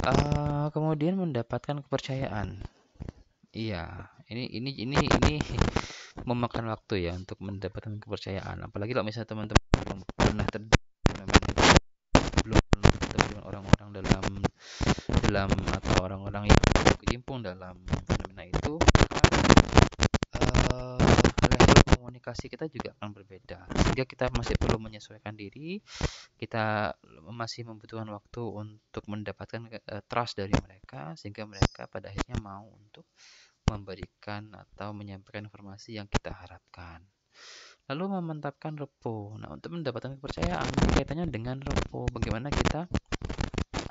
Uh, kemudian mendapatkan kepercayaan. Iya, ini ini ini ini memakan waktu ya untuk mendapatkan kepercayaan. Apalagi kalau misalnya teman-teman pernah terjadi dalam atau orang-orang yang berkecimpung dalam fenomena itu uh, eh, level komunikasi kita juga akan berbeda sehingga kita masih perlu menyesuaikan diri kita masih membutuhkan waktu untuk mendapatkan eh, trust dari mereka sehingga mereka pada akhirnya mau untuk memberikan atau menyampaikan informasi yang kita harapkan. Lalu memantapkan repo. Nah, untuk mendapatkan kepercayaan kaitannya dengan repo, bagaimana kita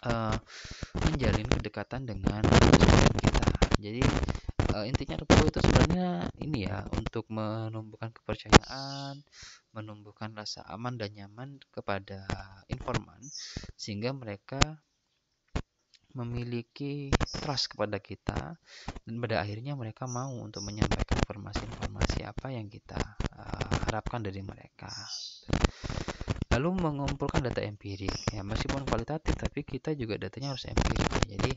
uh, menjalin kedekatan dengan konsumen kita jadi uh, intinya repo itu sebenarnya ini ya untuk menumbuhkan kepercayaan, menumbuhkan rasa aman dan nyaman kepada informan sehingga mereka memiliki trust kepada kita dan pada akhirnya mereka mau untuk menyampaikan informasi-informasi apa yang kita uh, harapkan dari mereka lalu mengumpulkan data empirik ya meskipun kualitatif tapi kita juga datanya harus empirik ya. jadi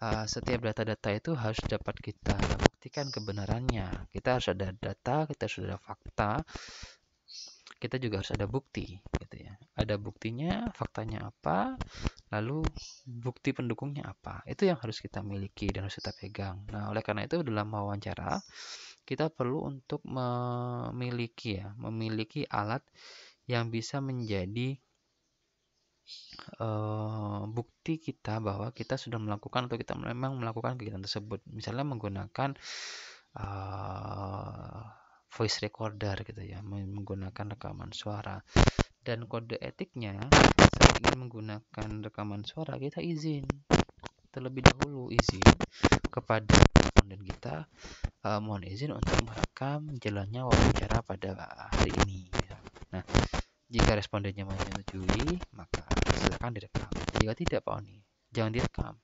uh, setiap data-data itu harus dapat kita buktikan kebenarannya kita harus ada data kita sudah ada fakta kita juga harus ada bukti gitu ya ada buktinya faktanya apa lalu bukti pendukungnya apa itu yang harus kita miliki dan harus kita pegang nah oleh karena itu dalam wawancara kita perlu untuk memiliki ya memiliki alat yang bisa menjadi uh, bukti kita bahwa kita sudah melakukan atau kita memang melakukan kegiatan tersebut. Misalnya menggunakan uh, voice recorder gitu ya, menggunakan rekaman suara. Dan kode etiknya saat ingin menggunakan rekaman suara kita izin terlebih dahulu izin kepada responden kita uh, mohon izin untuk merekam jalannya wawancara pada hari ini. Nah, jika respondennya menyetujui, maka silakan direkam. Jika tidak, Pak Oni, jangan direkam.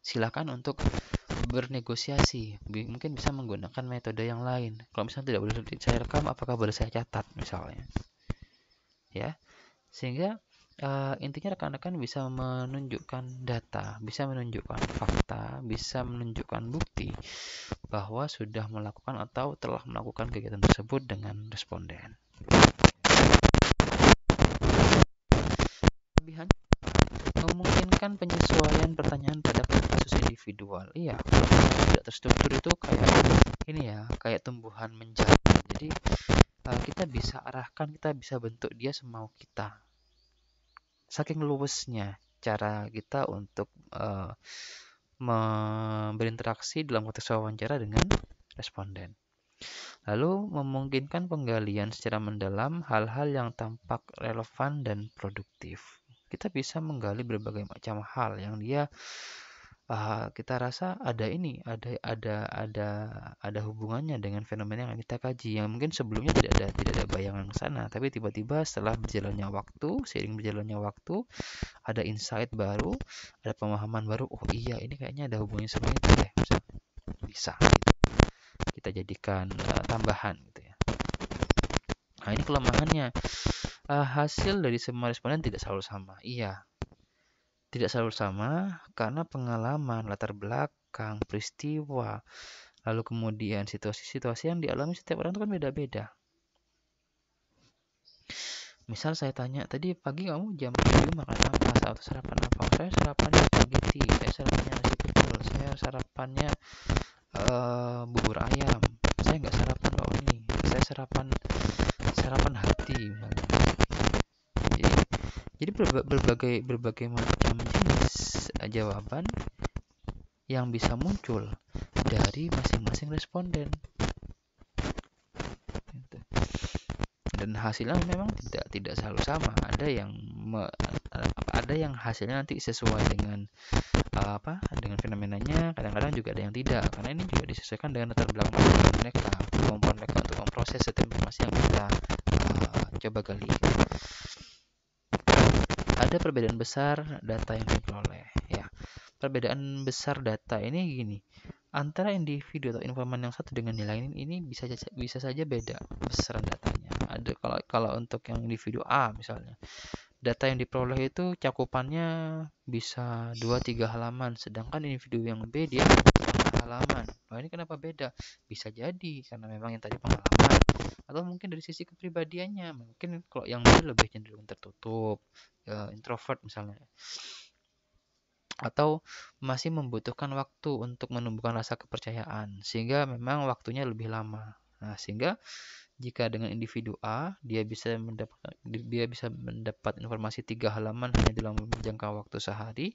Silakan untuk bernegosiasi. Mungkin bisa menggunakan metode yang lain. Kalau misalnya tidak boleh saya rekam, apakah boleh saya catat misalnya? Ya. Sehingga uh, intinya rekan-rekan bisa menunjukkan data, bisa menunjukkan fakta, bisa menunjukkan bukti bahwa sudah melakukan atau telah melakukan kegiatan tersebut dengan responden. Kelebihan memungkinkan penyesuaian pertanyaan pada kasus individual. Iya, tidak terstruktur itu kayak ini ya, kayak tumbuhan menjadi. Jadi eh, kita bisa arahkan, kita bisa bentuk dia semau kita. Saking luwesnya cara kita untuk uh, berinteraksi dalam konteks wawancara dengan responden lalu memungkinkan penggalian secara mendalam hal-hal yang tampak relevan dan produktif. Kita bisa menggali berbagai macam hal yang dia uh, kita rasa ada ini, ada ada ada ada hubungannya dengan fenomena yang kita kaji yang mungkin sebelumnya tidak ada tidak ada bayangan ke sana, tapi tiba-tiba setelah berjalannya waktu, sering berjalannya waktu, ada insight baru, ada pemahaman baru. Oh iya, ini kayaknya ada hubungannya sama itu deh. bisa kita jadikan uh, tambahan gitu ya. Nah, ini kelemahannya. Uh, hasil dari semua responden tidak selalu sama. Iya. Tidak selalu sama karena pengalaman, latar belakang, peristiwa, lalu kemudian situasi-situasi yang dialami setiap orang itu kan beda-beda. Misal saya tanya, tadi pagi kamu jam 7 makan apa? Atau sarapan apa? Saya sarapannya spaghetti, saya sarapannya nasi pecel, saya sarapannya Eh, bubur ayam saya nggak sarapan ini saya sarapan sarapan hati jadi jadi berbagai berbagai macam jenis eh, jawaban yang bisa muncul dari masing-masing responden gitu. dan hasilnya memang tidak tidak selalu sama ada yang ada yang hasilnya nanti sesuai dengan eh, apa dengan fenomenanya kadang-kadang juga ada yang tidak karena ini juga disesuaikan dengan latar belakang mereka kemampuan mereka untuk memproses setiap informasi yang kita uh, coba gali ada perbedaan besar data yang diperoleh ya perbedaan besar data ini gini antara individu atau informan yang satu dengan yang lain ini bisa bisa saja beda besaran datanya ada kalau kalau untuk yang individu A misalnya data yang diperoleh itu cakupannya bisa 2-3 halaman sedangkan individu yang B dia halaman nah ini kenapa beda bisa jadi karena memang yang tadi pengalaman atau mungkin dari sisi kepribadiannya mungkin kalau yang B lebih cenderung tertutup ya, introvert misalnya atau masih membutuhkan waktu untuk menumbuhkan rasa kepercayaan sehingga memang waktunya lebih lama nah sehingga jika dengan individu A, dia bisa mendapat dia bisa mendapat informasi tiga halaman hanya dalam jangka waktu sehari.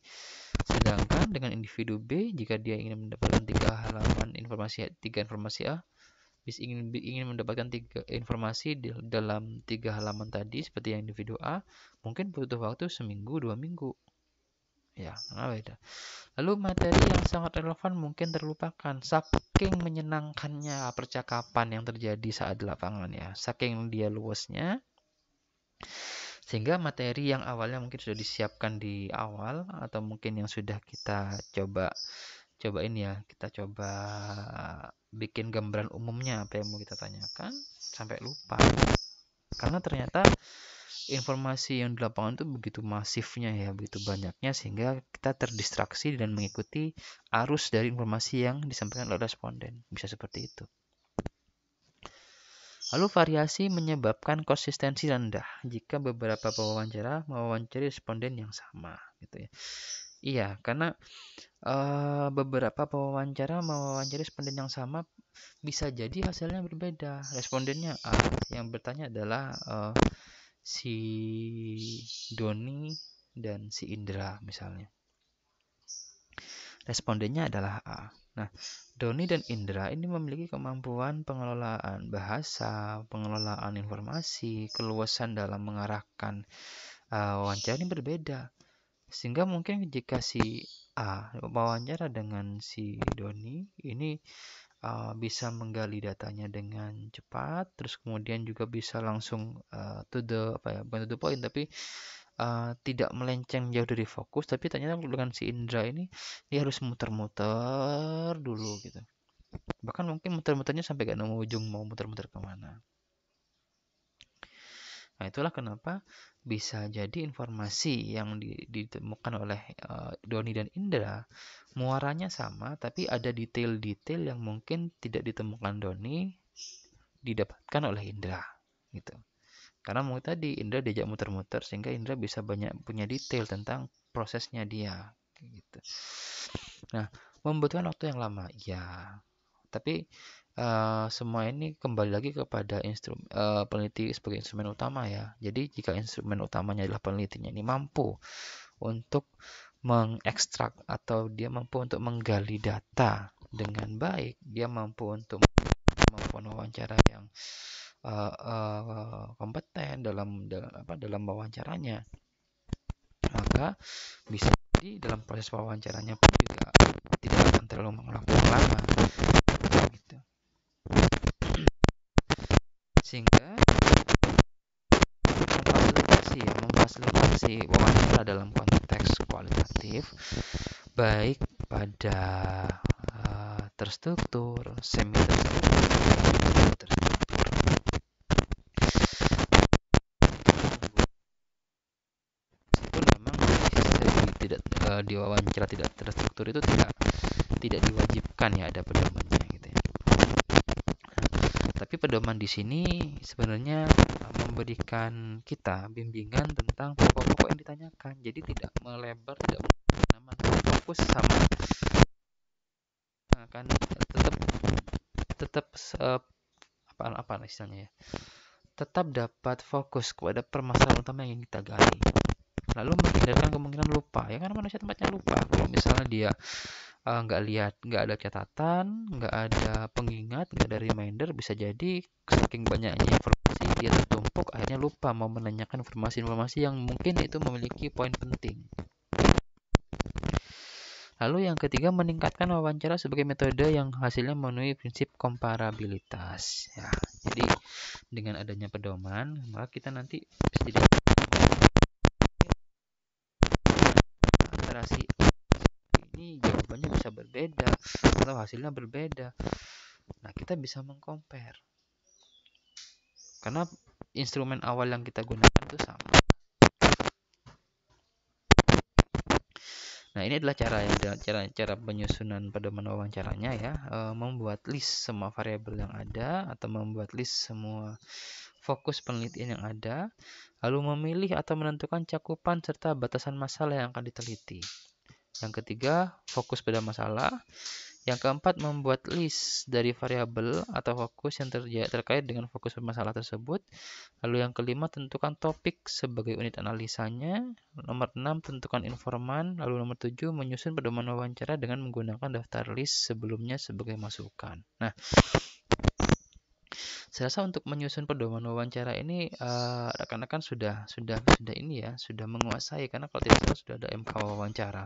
Sedangkan dengan individu B, jika dia ingin mendapatkan tiga halaman informasi tiga informasi A, bisa ingin ingin mendapatkan tiga informasi di, dalam tiga halaman tadi seperti yang individu A, mungkin butuh waktu seminggu dua minggu ya ah, beda lalu materi yang sangat relevan mungkin terlupakan saking menyenangkannya percakapan yang terjadi saat di lapangan ya saking dia luasnya sehingga materi yang awalnya mungkin sudah disiapkan di awal atau mungkin yang sudah kita coba coba ini ya kita coba bikin gambaran umumnya apa yang mau kita tanyakan sampai lupa karena ternyata informasi yang di lapangan itu begitu masifnya ya, begitu banyaknya sehingga kita terdistraksi dan mengikuti arus dari informasi yang disampaikan oleh responden. Bisa seperti itu. Lalu variasi menyebabkan konsistensi rendah jika beberapa pewawancara mewawancari responden yang sama gitu ya. Iya, karena uh, beberapa pewawancara mewawancari responden yang sama bisa jadi hasilnya berbeda. Respondennya A, yang bertanya adalah uh, si Doni dan si Indra misalnya. Respondennya adalah A. Nah, Doni dan Indra ini memiliki kemampuan pengelolaan bahasa, pengelolaan informasi, keluasan dalam mengarahkan uh, wawancara ini berbeda. Sehingga mungkin jika si A wawancara dengan si Doni ini uh, bisa menggali datanya dengan cepat terus kemudian juga bisa langsung uh, to the apa ya bukan to tapi uh, tidak melenceng jauh dari fokus tapi ternyata dengan si Indra ini dia harus muter-muter dulu gitu bahkan mungkin muter-muternya sampai gak nemu ujung mau muter-muter kemana Nah, itulah kenapa bisa jadi informasi yang ditemukan oleh eh, Doni dan Indra muaranya sama, tapi ada detail-detail yang mungkin tidak ditemukan Doni didapatkan oleh Indra, gitu. Karena mau tadi Indra diajak muter-muter sehingga Indra bisa banyak punya detail tentang prosesnya dia, gitu. Nah, membutuhkan waktu yang lama, ya. Tapi uh, semua ini kembali lagi kepada instrumen uh, peneliti sebagai instrumen utama ya. Jadi jika instrumen utamanya adalah penelitinya ini mampu untuk mengekstrak atau dia mampu untuk menggali data dengan baik, dia mampu untuk kemampuan wawancara yang uh, uh, kompeten dalam dalam apa dalam wawancaranya, maka bisa di dalam proses wawancaranya pun juga tidak akan terlalu melakukan lama sehingga memfasilitasi ya, memfasilitasi ya, wawancara dalam konteks kualitatif baik pada uh, terstruktur, semi terstruktur, terstruktur. Meskipun memang tidak uh, tidak terstruktur itu tidak tidak diwajibkan ya ada pedoman tapi pedoman di sini sebenarnya eh, memberikan kita bimbingan tentang pokok-pokok yang ditanyakan. Jadi tidak melebar, tidak menaman fokus sama akan eh, tetap tetap uh, apa apa istilahnya ya. Tetap dapat fokus kepada permasalahan utama yang kita gali. Lalu menghindarkan kemungkinan lupa. Ya karena manusia tempatnya lupa. Kalau misalnya dia Eh, nggak uh, lihat nggak ada catatan nggak ada pengingat nggak ada reminder bisa jadi saking banyaknya informasi dia tertumpuk akhirnya lupa mau menanyakan informasi-informasi yang mungkin itu memiliki poin penting lalu yang ketiga meningkatkan wawancara sebagai metode yang hasilnya memenuhi prinsip komparabilitas ya jadi dengan adanya pedoman maka kita nanti hasilnya berbeda nah kita bisa mengcompare karena instrumen awal yang kita gunakan itu sama Nah, ini adalah cara yang cara cara penyusunan pedoman wawancaranya ya, e, membuat list semua variabel yang ada atau membuat list semua fokus penelitian yang ada, lalu memilih atau menentukan cakupan serta batasan masalah yang akan diteliti. Yang ketiga, fokus pada masalah. Yang keempat, membuat list dari variabel atau fokus yang terkait dengan fokus bermasalah tersebut. Lalu yang kelima, tentukan topik sebagai unit analisanya. Nomor enam, tentukan informan. Lalu nomor tujuh, menyusun pedoman wawancara dengan menggunakan daftar list sebelumnya sebagai masukan. Nah, saya rasa untuk menyusun pedoman wawancara ini eh, rekan-rekan sudah sudah sudah ini ya, sudah menguasai karena kalau tidak salah sudah ada MK wawancara.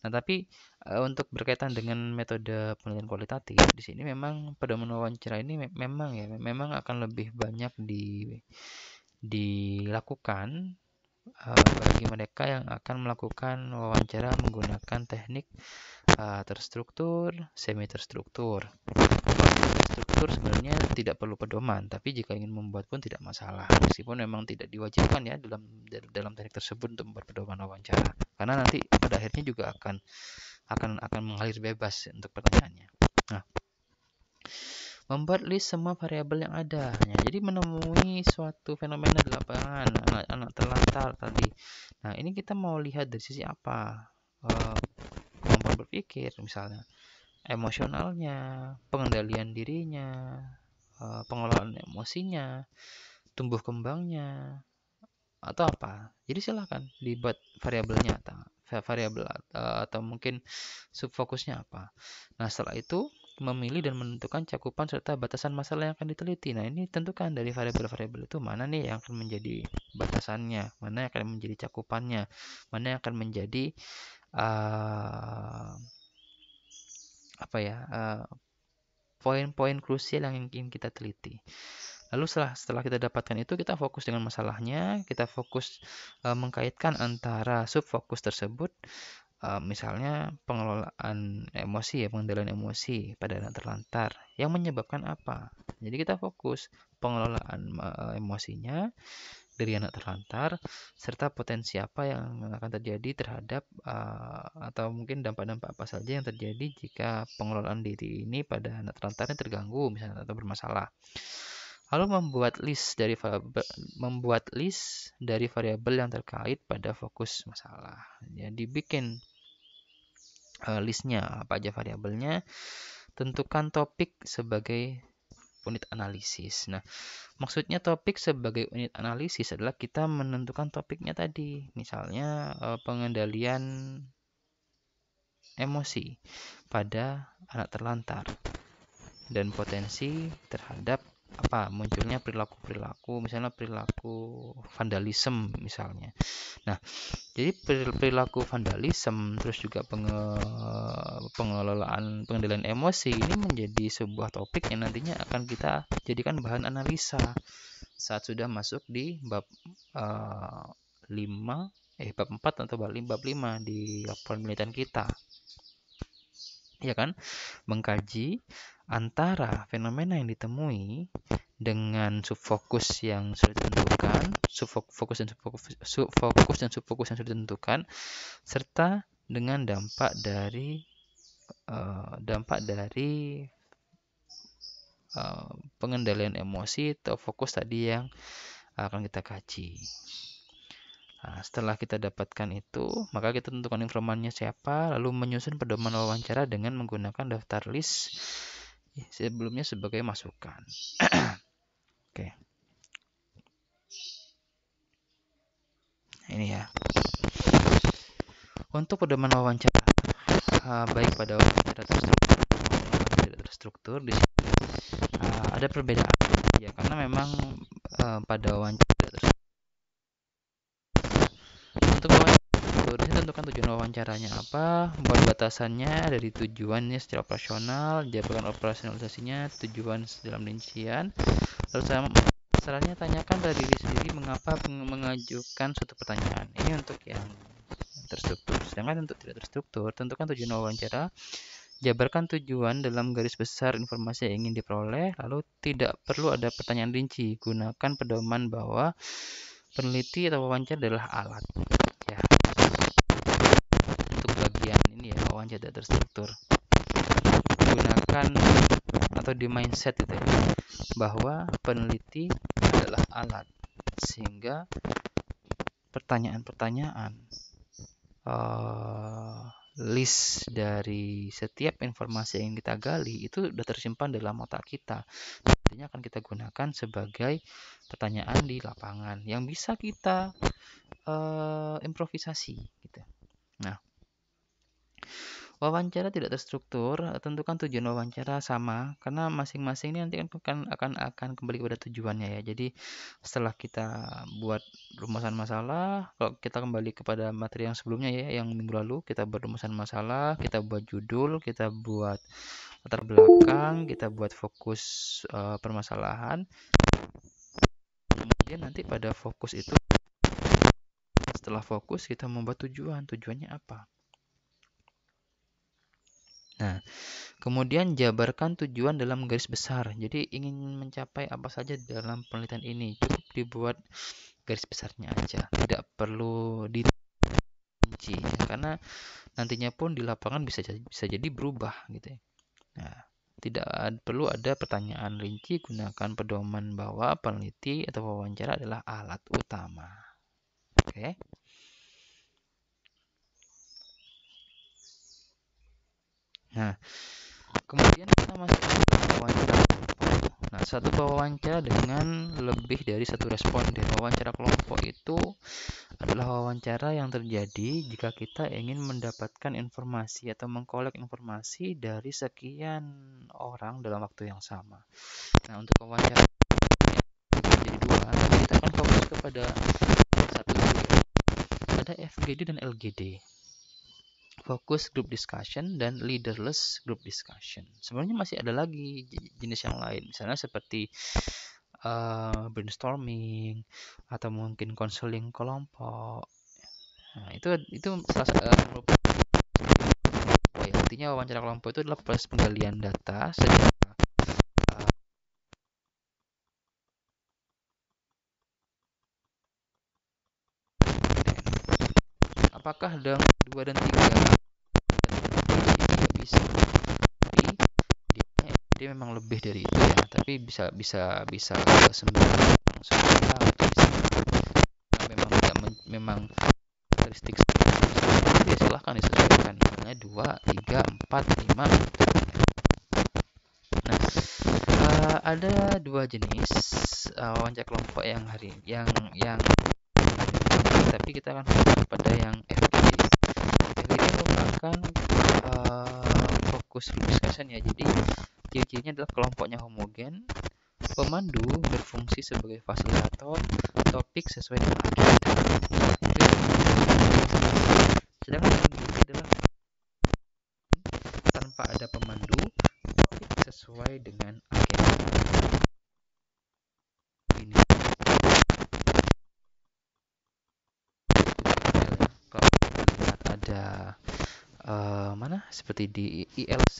Nah, tapi uh, untuk berkaitan dengan metode penelitian kualitatif, di sini memang pedoman wawancara ini me memang ya, memang akan lebih banyak di dilakukan uh, bagi mereka yang akan melakukan wawancara menggunakan teknik uh, terstruktur, semi terstruktur struktur sebenarnya tidak perlu pedoman, tapi jika ingin membuat pun tidak masalah. Meskipun memang tidak diwajibkan ya dalam dalam teknik tersebut untuk membuat pedoman wawancara. Karena nanti pada akhirnya juga akan akan akan mengalir bebas untuk pertanyaannya. Nah, membuat list semua variabel yang ada. Ya, jadi menemui suatu fenomena di lapangan anak, anak terlantar tadi. Nah ini kita mau lihat dari sisi apa Uh, kemampuan berpikir misalnya emosionalnya, pengendalian dirinya, eh, pengelolaan emosinya, tumbuh kembangnya, atau apa. Jadi silahkan dibuat variabelnya atau variabel eh, atau mungkin subfokusnya apa. Nah setelah itu memilih dan menentukan cakupan serta batasan masalah yang akan diteliti. Nah ini tentukan dari variabel-variabel itu mana nih yang akan menjadi batasannya, mana yang akan menjadi cakupannya, mana yang akan menjadi uh, apa ya eh, poin-poin uh, krusial yang ingin kita teliti. Lalu setelah setelah kita dapatkan itu kita fokus dengan masalahnya, kita fokus uh, mengkaitkan antara subfokus tersebut uh, misalnya pengelolaan emosi ya pengendalian emosi pada anak terlantar yang menyebabkan apa jadi kita fokus pengelolaan uh, emosinya dari anak terlantar serta potensi apa yang akan terjadi terhadap uh, atau mungkin dampak-dampak apa saja yang terjadi jika pengelolaan diri ini pada anak terlantarnya terganggu misalnya atau bermasalah. Lalu membuat list dari membuat list dari variabel yang terkait pada fokus masalah. Jadi bikin uh, listnya apa aja variabelnya, tentukan topik sebagai unit analisis. Nah, maksudnya topik sebagai unit analisis adalah kita menentukan topiknya tadi. Misalnya eh, pengendalian emosi pada anak terlantar dan potensi terhadap apa munculnya perilaku-perilaku misalnya perilaku vandalisme misalnya. Nah, jadi perilaku vandalisme terus juga penge pengelolaan pengendalian emosi ini menjadi sebuah topik yang nantinya akan kita jadikan bahan analisa saat sudah masuk di bab uh, eh, 5 eh bab 4 atau bab 5, bab di laporan penelitian kita. Ya kan? Mengkaji antara fenomena yang ditemui dengan subfokus yang sudah ditentukan, subfokus dan subfokus, subfokus dan subfokus yang sudah ditentukan, serta dengan dampak dari uh, dampak dari uh, pengendalian emosi atau fokus tadi yang akan kita kaji. Nah, setelah kita dapatkan itu, maka kita tentukan informannya siapa, lalu menyusun pedoman wawancara dengan menggunakan daftar list Iya, sebelumnya sebagai masukan. Oke. Okay. Ini ya. Untuk pedoman wawancara, uh, baik pada wawancara terstruktur terstruktur, di sini uh, ada perbedaan ya karena memang uh, pada wawancara Tulisnya tentukan tujuan wawancaranya apa, buat batasannya dari tujuannya secara operasional, jabarkan operasionalisasinya, tujuan dalam rincian. Lalu saya sarannya tanyakan pada diri sendiri mengapa mengajukan suatu pertanyaan. Ini untuk yang terstruktur. Sedangkan untuk tidak terstruktur, tentukan tujuan wawancara, jabarkan tujuan dalam garis besar informasi yang ingin diperoleh, lalu tidak perlu ada pertanyaan rinci. Gunakan pedoman bahwa peneliti atau wawancara adalah alat. tidak terstruktur gunakan atau di mindset itu ya, bahwa peneliti adalah alat sehingga pertanyaan-pertanyaan uh, list dari setiap informasi yang kita gali itu sudah tersimpan dalam otak kita nantinya akan kita gunakan sebagai pertanyaan di lapangan yang bisa kita uh, improvisasi gitu nah Wawancara tidak terstruktur, tentukan tujuan wawancara sama karena masing-masing ini nanti akan akan akan kembali kepada tujuannya ya. Jadi setelah kita buat rumusan masalah, kalau kita kembali kepada materi yang sebelumnya ya, yang minggu lalu kita buat rumusan masalah, kita buat judul, kita buat latar belakang, kita buat fokus uh, permasalahan. Kemudian nanti pada fokus itu setelah fokus kita membuat tujuan, tujuannya apa? Nah, kemudian jabarkan tujuan dalam garis besar. Jadi ingin mencapai apa saja dalam penelitian ini cukup dibuat garis besarnya aja, tidak perlu dirinci karena nantinya pun di lapangan bisa bisa jadi berubah gitu ya. Nah, tidak perlu ada pertanyaan rinci gunakan pedoman bahwa peneliti atau wawancara adalah alat utama. Oke. Okay. Nah, kemudian kita masuk ke wawancara kelompok. Nah, satu wawancara dengan lebih dari satu responden. Wawancara kelompok itu adalah wawancara yang terjadi jika kita ingin mendapatkan informasi atau mengkolek informasi dari sekian orang dalam waktu yang sama. Nah, untuk wawancara jadi dua, kita akan fokus kepada satu ada FGD dan LGD fokus group discussion dan leaderless group discussion. Sebenarnya masih ada lagi jenis yang lain, misalnya seperti uh, brainstorming atau mungkin konseling kelompok. Nah, itu itu salah satu uh, artinya wawancara kelompok itu adalah proses penggalian data secara eh, apakah dengan 2 dan 3 dan dia bisa tapi dia, dia memang lebih dari itu ya tapi bisa bisa bisa sembilan atau bisa memang tidak memang karakteristik ya silahkan disesuaikan misalnya 2, 3, 4, 5 nah uh, ada dua jenis uh, wawancara kelompok yang hari yang yang tapi kita akan fokus pada yang F kan uh, fokus group discussion ya. Jadi ciri-cirinya adalah kelompoknya homogen, pemandu berfungsi sebagai fasilitator, topik sesuai dengan agenda. Sedangkan individu adalah seperti di ILC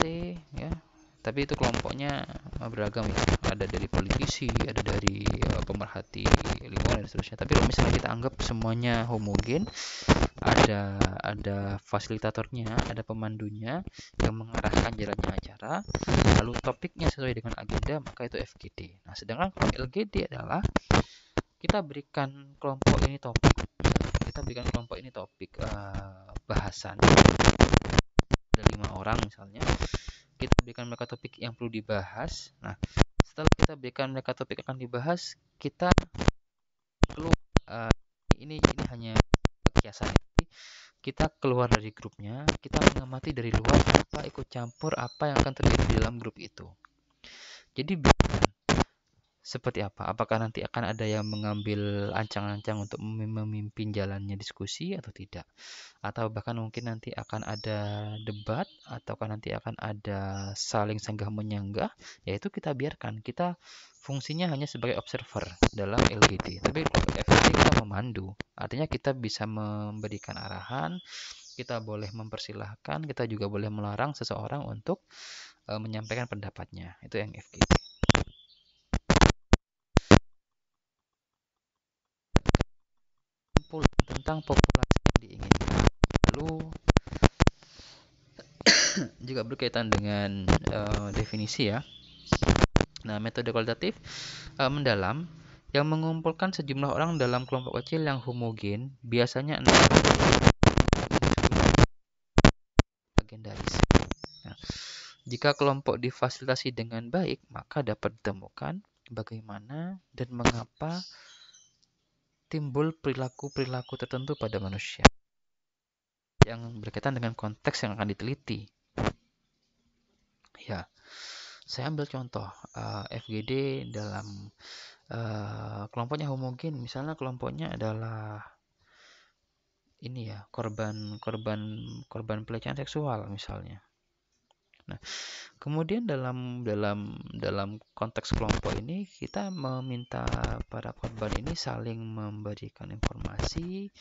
ya tapi itu kelompoknya eh, beragam ya ada dari politisi ada dari uh, pemerhati lingkungan dan seterusnya tapi kalau misalnya kita anggap semuanya homogen ada ada fasilitatornya ada pemandunya yang mengarahkan jalannya acara lalu topiknya sesuai dengan agenda maka itu FGD nah sedangkan kalau LGD adalah kita berikan kelompok ini topik kita berikan kelompok ini topik uh, bahasan orang misalnya kita berikan mereka topik yang perlu dibahas nah setelah kita berikan mereka topik yang akan dibahas kita keluar uh, eh, ini ini hanya kiasan kita keluar dari grupnya kita mengamati dari luar apa ikut campur apa yang akan terjadi di dalam grup itu jadi biar seperti apa? Apakah nanti akan ada yang mengambil ancang-ancang untuk memimpin jalannya diskusi atau tidak? Atau bahkan mungkin nanti akan ada debat ataukah nanti akan ada saling sanggah menyanggah? Yaitu kita biarkan. Kita fungsinya hanya sebagai observer dalam LGD. Tapi FGD kita memandu. Artinya kita bisa memberikan arahan, kita boleh mempersilahkan, kita juga boleh melarang seseorang untuk e, menyampaikan pendapatnya. Itu yang FGD. tentang populasi yang diinginkan. Lalu juga berkaitan dengan uh, definisi ya. Nah, metode kualitatif uh, mendalam yang mengumpulkan sejumlah orang dalam kelompok kecil yang homogen, biasanya agendaris. Nah, jika kelompok difasilitasi dengan baik, maka dapat ditemukan bagaimana dan mengapa timbul perilaku-perilaku tertentu pada manusia yang berkaitan dengan konteks yang akan diteliti. Ya, saya ambil contoh uh, eh, FGD dalam uh, kelompoknya homogen, misalnya kelompoknya adalah ini ya korban korban korban pelecehan seksual misalnya Nah, kemudian dalam dalam dalam konteks kelompok ini kita meminta para korban ini saling memberikan informasi.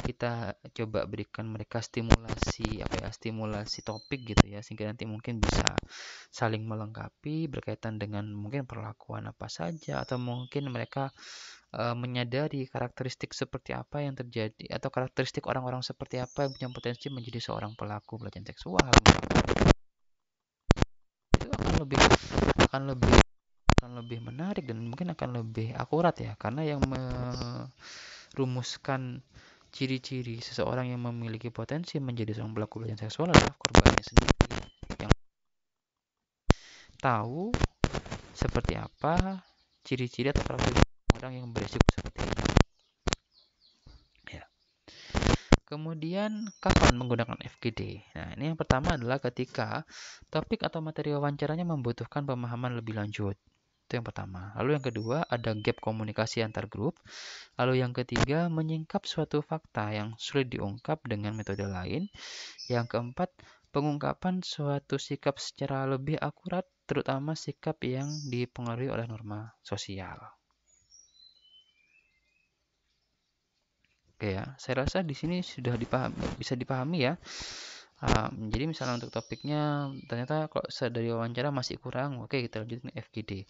Kita coba berikan mereka stimulasi apa ya, stimulasi topik gitu ya sehingga nanti mungkin bisa saling melengkapi berkaitan dengan mungkin perlakuan apa saja atau mungkin mereka eh, menyadari karakteristik seperti apa yang terjadi atau karakteristik orang-orang seperti apa yang punya potensi menjadi seorang pelaku pelecehan seksual lebih akan lebih akan lebih menarik dan mungkin akan lebih akurat ya karena yang merumuskan ciri-ciri seseorang yang memiliki potensi menjadi seorang pelaku pelecehan seksual adalah korbannya sendiri yang tahu seperti apa ciri-ciri atau karakter orang yang bersikap seperti itu Kemudian, kapan menggunakan FGD? Nah, ini yang pertama adalah ketika topik atau materi wawancaranya membutuhkan pemahaman lebih lanjut. Itu yang pertama. Lalu yang kedua, ada gap komunikasi antar grup. Lalu yang ketiga, menyingkap suatu fakta yang sulit diungkap dengan metode lain. Yang keempat, pengungkapan suatu sikap secara lebih akurat, terutama sikap yang dipengaruhi oleh norma sosial. Oke ya, saya rasa di sini sudah dipahami, bisa dipahami ya. Um, jadi misalnya untuk topiknya ternyata kalau dari wawancara masih kurang, oke kita lanjutkan FGD.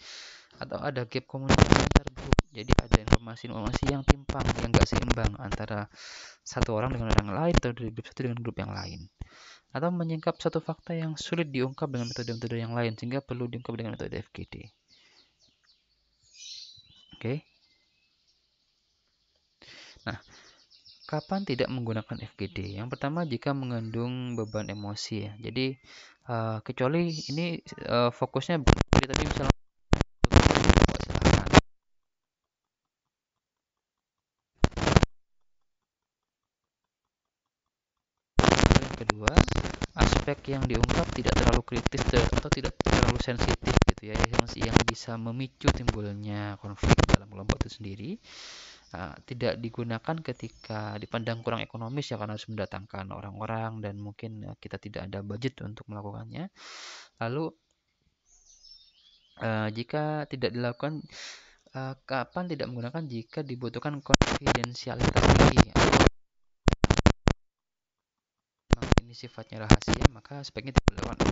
Atau ada gap komunikasi antar grup, jadi ada informasi-informasi yang timpang, yang gak seimbang antara satu orang dengan orang lain atau dari grup satu dengan grup yang lain. Atau menyingkap satu fakta yang sulit diungkap dengan metode-metode yang lain, sehingga perlu diungkap dengan metode FGD. Oke. Nah, Kapan tidak menggunakan FGD? Yang pertama jika mengandung beban emosi ya. Jadi uh, kecuali ini uh, fokusnya tapi misalnya kedua aspek yang diungkap tidak terlalu kritis atau tidak terlalu sensitif gitu ya yang, yang bisa memicu timbulnya konflik dalam kelompok itu sendiri Eh, tidak digunakan ketika dipandang kurang ekonomis ya karena harus mendatangkan orang-orang dan mungkin eh, kita tidak ada budget untuk melakukannya. Lalu eh, jika tidak dilakukan kapan tidak menggunakan jika dibutuhkan konfidensialitas tinggi. Nah, ini sifatnya rahasia maka sebaiknya tidak dilakukan.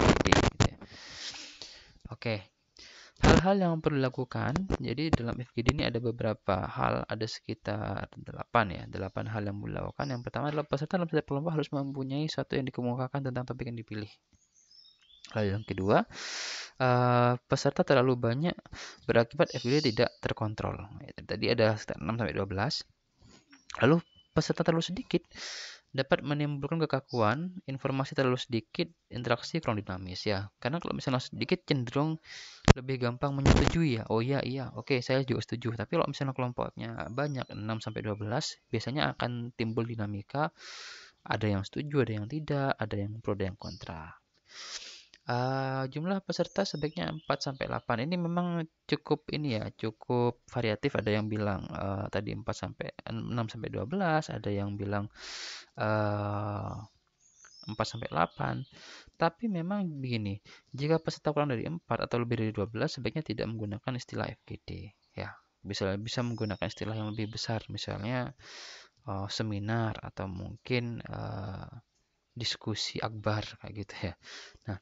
Oke hal-hal yang perlu dilakukan jadi dalam FGD ini ada beberapa hal ada sekitar 8 ya 8 hal yang perlu dilakukan yang pertama adalah peserta dalam setiap perlombaan harus mempunyai satu yang dikemukakan tentang topik yang dipilih Lalu yang kedua, eh, peserta terlalu banyak berakibat FGD tidak terkontrol. Tadi ada sekitar 6 sampai 12. Lalu peserta terlalu sedikit dapat menimbulkan kekakuan, informasi terlalu sedikit, interaksi kurang dinamis ya. Karena kalau misalnya sedikit cenderung lebih gampang menyetujui ya. Oh iya iya, oke saya juga setuju. Tapi kalau misalnya kelompoknya banyak 6 sampai 12, biasanya akan timbul dinamika ada yang setuju, ada yang tidak, ada yang pro, ada yang kontra. Uh, jumlah peserta sebaiknya 4 sampai 8. Ini memang cukup ini ya, cukup variatif. Ada yang bilang uh, tadi 4 sampai 6 sampai 12, ada yang bilang uh, eh, 4 sampai 8. Tapi memang begini, jika peserta kurang dari 4 atau lebih dari 12 sebaiknya tidak menggunakan istilah FGD ya. Bisa bisa menggunakan istilah yang lebih besar misalnya uh, seminar atau mungkin uh, diskusi akbar kayak gitu ya nah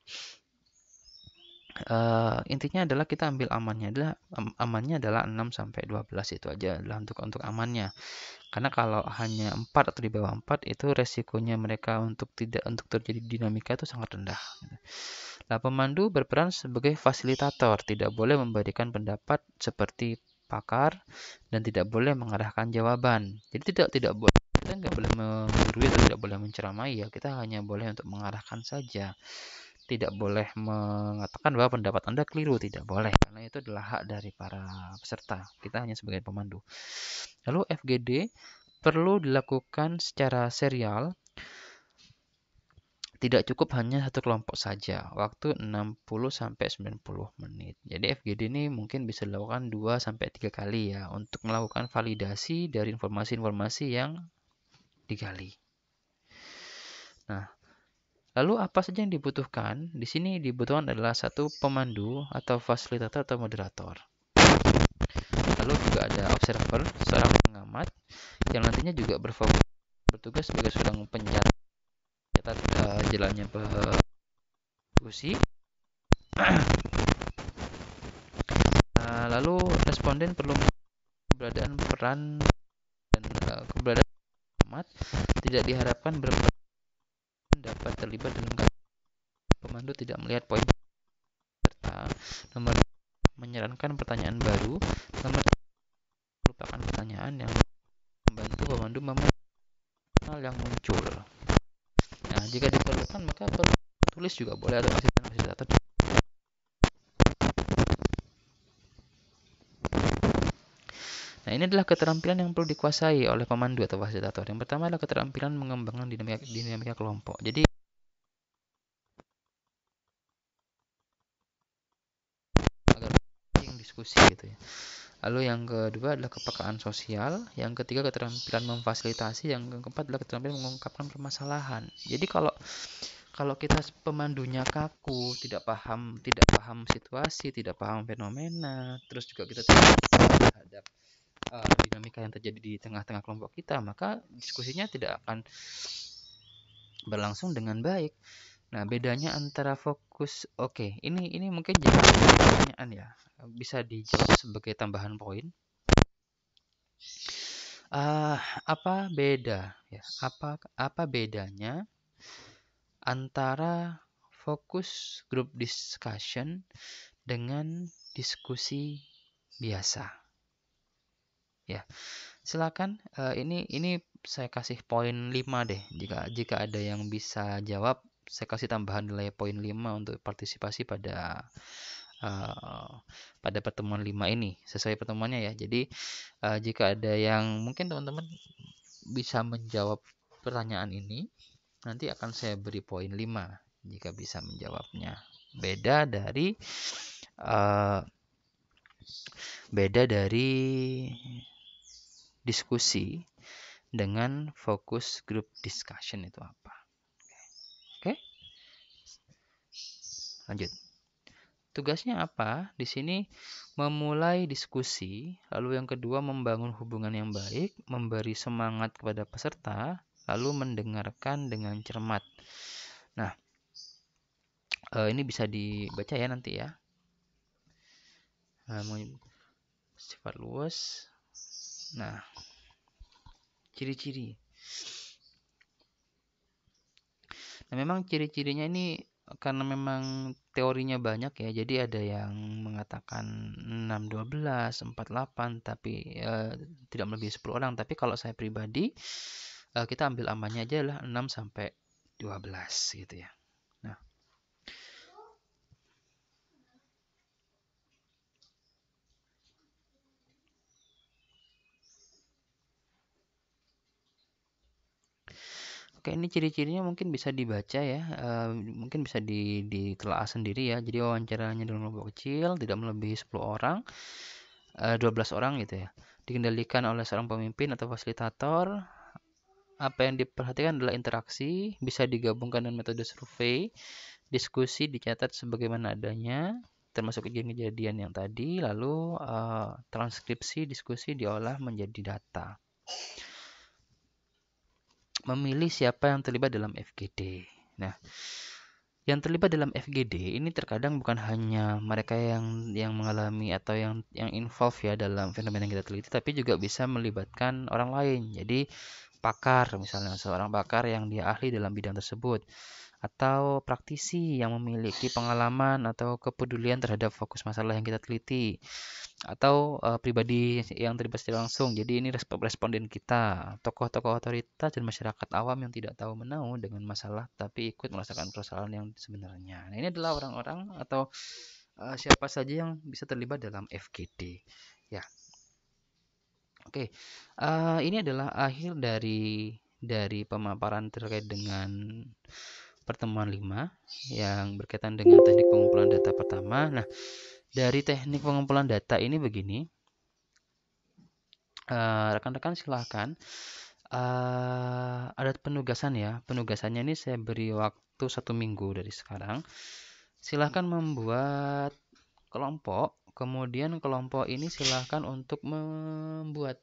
uh, intinya adalah kita ambil amannya adalah amannya adalah 6 sampai 12 itu aja adalah untuk untuk amannya. Karena kalau hanya 4 atau di bawah 4 itu resikonya mereka untuk tidak untuk terjadi dinamika itu sangat rendah. Nah, pemandu berperan sebagai fasilitator, tidak boleh memberikan pendapat seperti pakar dan tidak boleh mengarahkan jawaban. Jadi tidak tidak boleh kita nggak boleh menggurui atau tidak boleh menceramai ya kita hanya boleh untuk mengarahkan saja tidak boleh mengatakan bahwa pendapat Anda keliru, tidak boleh karena itu adalah hak dari para peserta. Kita hanya sebagai pemandu. Lalu FGD perlu dilakukan secara serial. Tidak cukup hanya satu kelompok saja, waktu 60 sampai 90 menit. Jadi FGD ini mungkin bisa dilakukan 2 sampai 3 kali ya untuk melakukan validasi dari informasi-informasi yang digali. Nah, lalu apa saja yang dibutuhkan? Di sini dibutuhkan adalah satu pemandu atau fasilitator atau moderator. Lalu juga ada observer, seorang pengamat yang nantinya juga berfokus bertugas sebagai seorang pencatat catat uh, eh, jalannya diskusi. Uh, nah, lalu responden perlu keberadaan peran dan uh, keberadaan tidak diharapkan berpendapat dapat terlibat dalam kasus pemandu tidak melihat poin serta nomor menyarankan pertanyaan baru nomor merupakan pertanyaan yang membantu pemandu memahami hal yang muncul nah jika diperlukan maka tulis juga boleh atau asisten fasilitator Nah, ini adalah keterampilan yang perlu dikuasai oleh pemandu atau fasilitator. Yang pertama adalah keterampilan mengembangkan dinamika, dinamika kelompok. Jadi agar diskusi gitu ya. Lalu yang kedua adalah kepekaan sosial, yang ketiga keterampilan memfasilitasi, yang keempat adalah keterampilan mengungkapkan permasalahan. Jadi kalau kalau kita pemandunya kaku, tidak paham, tidak paham situasi, tidak paham fenomena, terus juga kita tidak uh, dinamika yang terjadi di tengah-tengah kelompok kita, maka diskusinya tidak akan berlangsung dengan baik. Nah, bedanya antara fokus oke, okay, ini ini mungkin jadi pertanyaan ya. Bisa dijawab sebagai tambahan poin. Uh, apa beda ya? Apa apa bedanya antara fokus group discussion dengan diskusi biasa? ya silakan uh, ini ini saya kasih poin 5 deh jika jika ada yang bisa jawab saya kasih tambahan nilai poin 5 untuk partisipasi pada uh, pada pertemuan 5 ini sesuai pertemuannya ya jadi uh, jika ada yang mungkin teman-teman bisa menjawab pertanyaan ini nanti akan saya beri poin 5 jika bisa menjawabnya beda dari uh, beda dari diskusi dengan fokus grup discussion itu apa. Oke. Okay. Lanjut. Tugasnya apa? Di sini memulai diskusi, lalu yang kedua membangun hubungan yang baik, memberi semangat kepada peserta, lalu mendengarkan dengan cermat. Nah, eh, ini bisa dibaca ya nanti ya. Eh, sifat luas, Nah, ciri-ciri. Nah, memang ciri-cirinya ini karena memang teorinya banyak ya. Jadi ada yang mengatakan 612, 48 tapi eh, tidak lebih 10 orang, tapi kalau saya pribadi eh, kita ambil amannya aja lah 6 sampai 12 gitu ya. Oke, ini ciri-cirinya mungkin bisa dibaca ya, e, mungkin bisa di, ditelaah sendiri ya. Jadi wawancaranya dalam kelompok kecil, tidak melebihi 10 orang, e, 12 orang gitu ya. Dikendalikan oleh seorang pemimpin atau fasilitator. Apa yang diperhatikan adalah interaksi, bisa digabungkan dengan metode survei, diskusi dicatat sebagaimana adanya, termasuk kejadian-kejadian yang tadi, lalu e, transkripsi diskusi diolah menjadi data memilih siapa yang terlibat dalam FGD. Nah, yang terlibat dalam FGD ini terkadang bukan hanya mereka yang yang mengalami atau yang yang involved ya dalam fenomena yang kita teliti, tapi juga bisa melibatkan orang lain. Jadi pakar misalnya seorang pakar yang dia ahli dalam bidang tersebut atau praktisi yang memiliki pengalaman atau kepedulian terhadap fokus masalah yang kita teliti atau uh, pribadi yang terlibat secara langsung. Jadi ini responden kita, tokoh-tokoh otoritas dan masyarakat awam yang tidak tahu menau dengan masalah tapi ikut merasakan persoalan yang sebenarnya. Nah, ini adalah orang-orang atau uh, siapa saja yang bisa terlibat dalam FGD. Ya. Oke. Okay. Uh, eh, ini adalah akhir dari dari pemaparan terkait dengan pertemuan 5 yang berkaitan dengan teknik pengumpulan data pertama. Nah, dari teknik pengumpulan data ini begini. Eh, rekan-rekan uh, silahkan uh, ada penugasan ya. Penugasannya ini saya beri waktu satu minggu dari sekarang. Silahkan membuat kelompok. Kemudian kelompok ini silahkan untuk membuat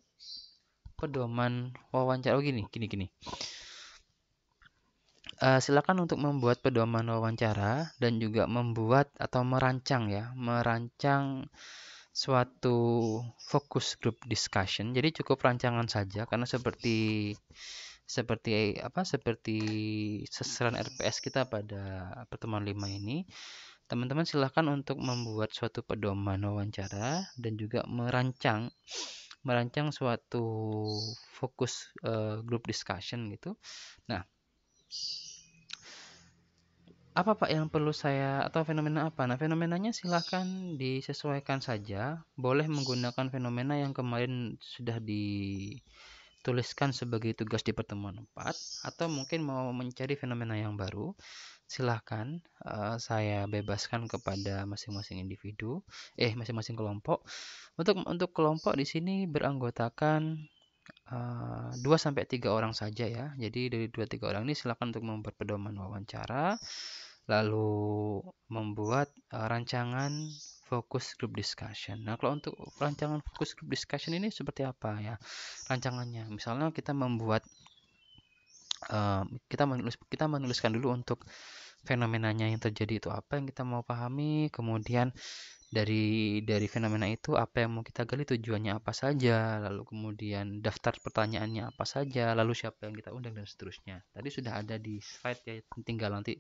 pedoman wawancara. Oh gini, gini, gini uh, silakan untuk membuat pedoman wawancara dan juga membuat atau merancang ya, merancang suatu fokus group discussion. Jadi cukup rancangan saja karena seperti seperti apa? Seperti seseran RPS kita pada pertemuan 5 ini. Teman-teman silahkan untuk membuat suatu pedoman wawancara dan juga merancang merancang suatu fokus uh, group discussion gitu. Nah, apa Pak yang perlu saya atau fenomena apa? Nah, fenomenanya silahkan disesuaikan saja. Boleh menggunakan fenomena yang kemarin sudah dituliskan sebagai tugas di pertemuan 4 atau mungkin mau mencari fenomena yang baru. Silahkan uh, saya bebaskan kepada masing-masing individu, eh masing-masing kelompok. Untuk untuk kelompok di sini beranggotakan eh, dua sampai tiga orang saja ya. Jadi dari dua tiga orang ini silahkan untuk membuat pedoman wawancara lalu membuat uh, rancangan fokus group discussion. Nah, kalau untuk rancangan fokus group discussion ini seperti apa ya rancangannya? Misalnya kita membuat uh, kita menulis kita menuliskan dulu untuk fenomenanya yang terjadi itu apa yang kita mau pahami, kemudian dari dari fenomena itu apa yang mau kita gali tujuannya apa saja lalu kemudian daftar pertanyaannya apa saja lalu siapa yang kita undang dan seterusnya tadi sudah ada di slide ya tinggal nanti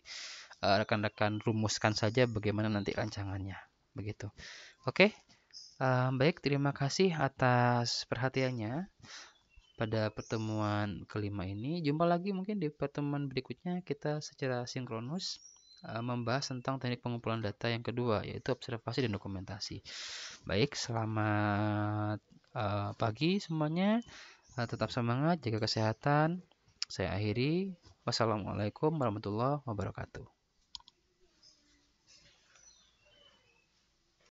Eh, rekan-rekan rumuskan saja bagaimana nanti rancangannya begitu oke okay? Eh, baik terima kasih atas perhatiannya pada pertemuan kelima ini jumpa lagi mungkin di pertemuan berikutnya kita secara sinkronus eh, membahas tentang teknik pengumpulan data yang kedua yaitu observasi dan dokumentasi baik selamat pagi semuanya tetap semangat jaga kesehatan saya akhiri wassalamualaikum warahmatullahi wabarakatuh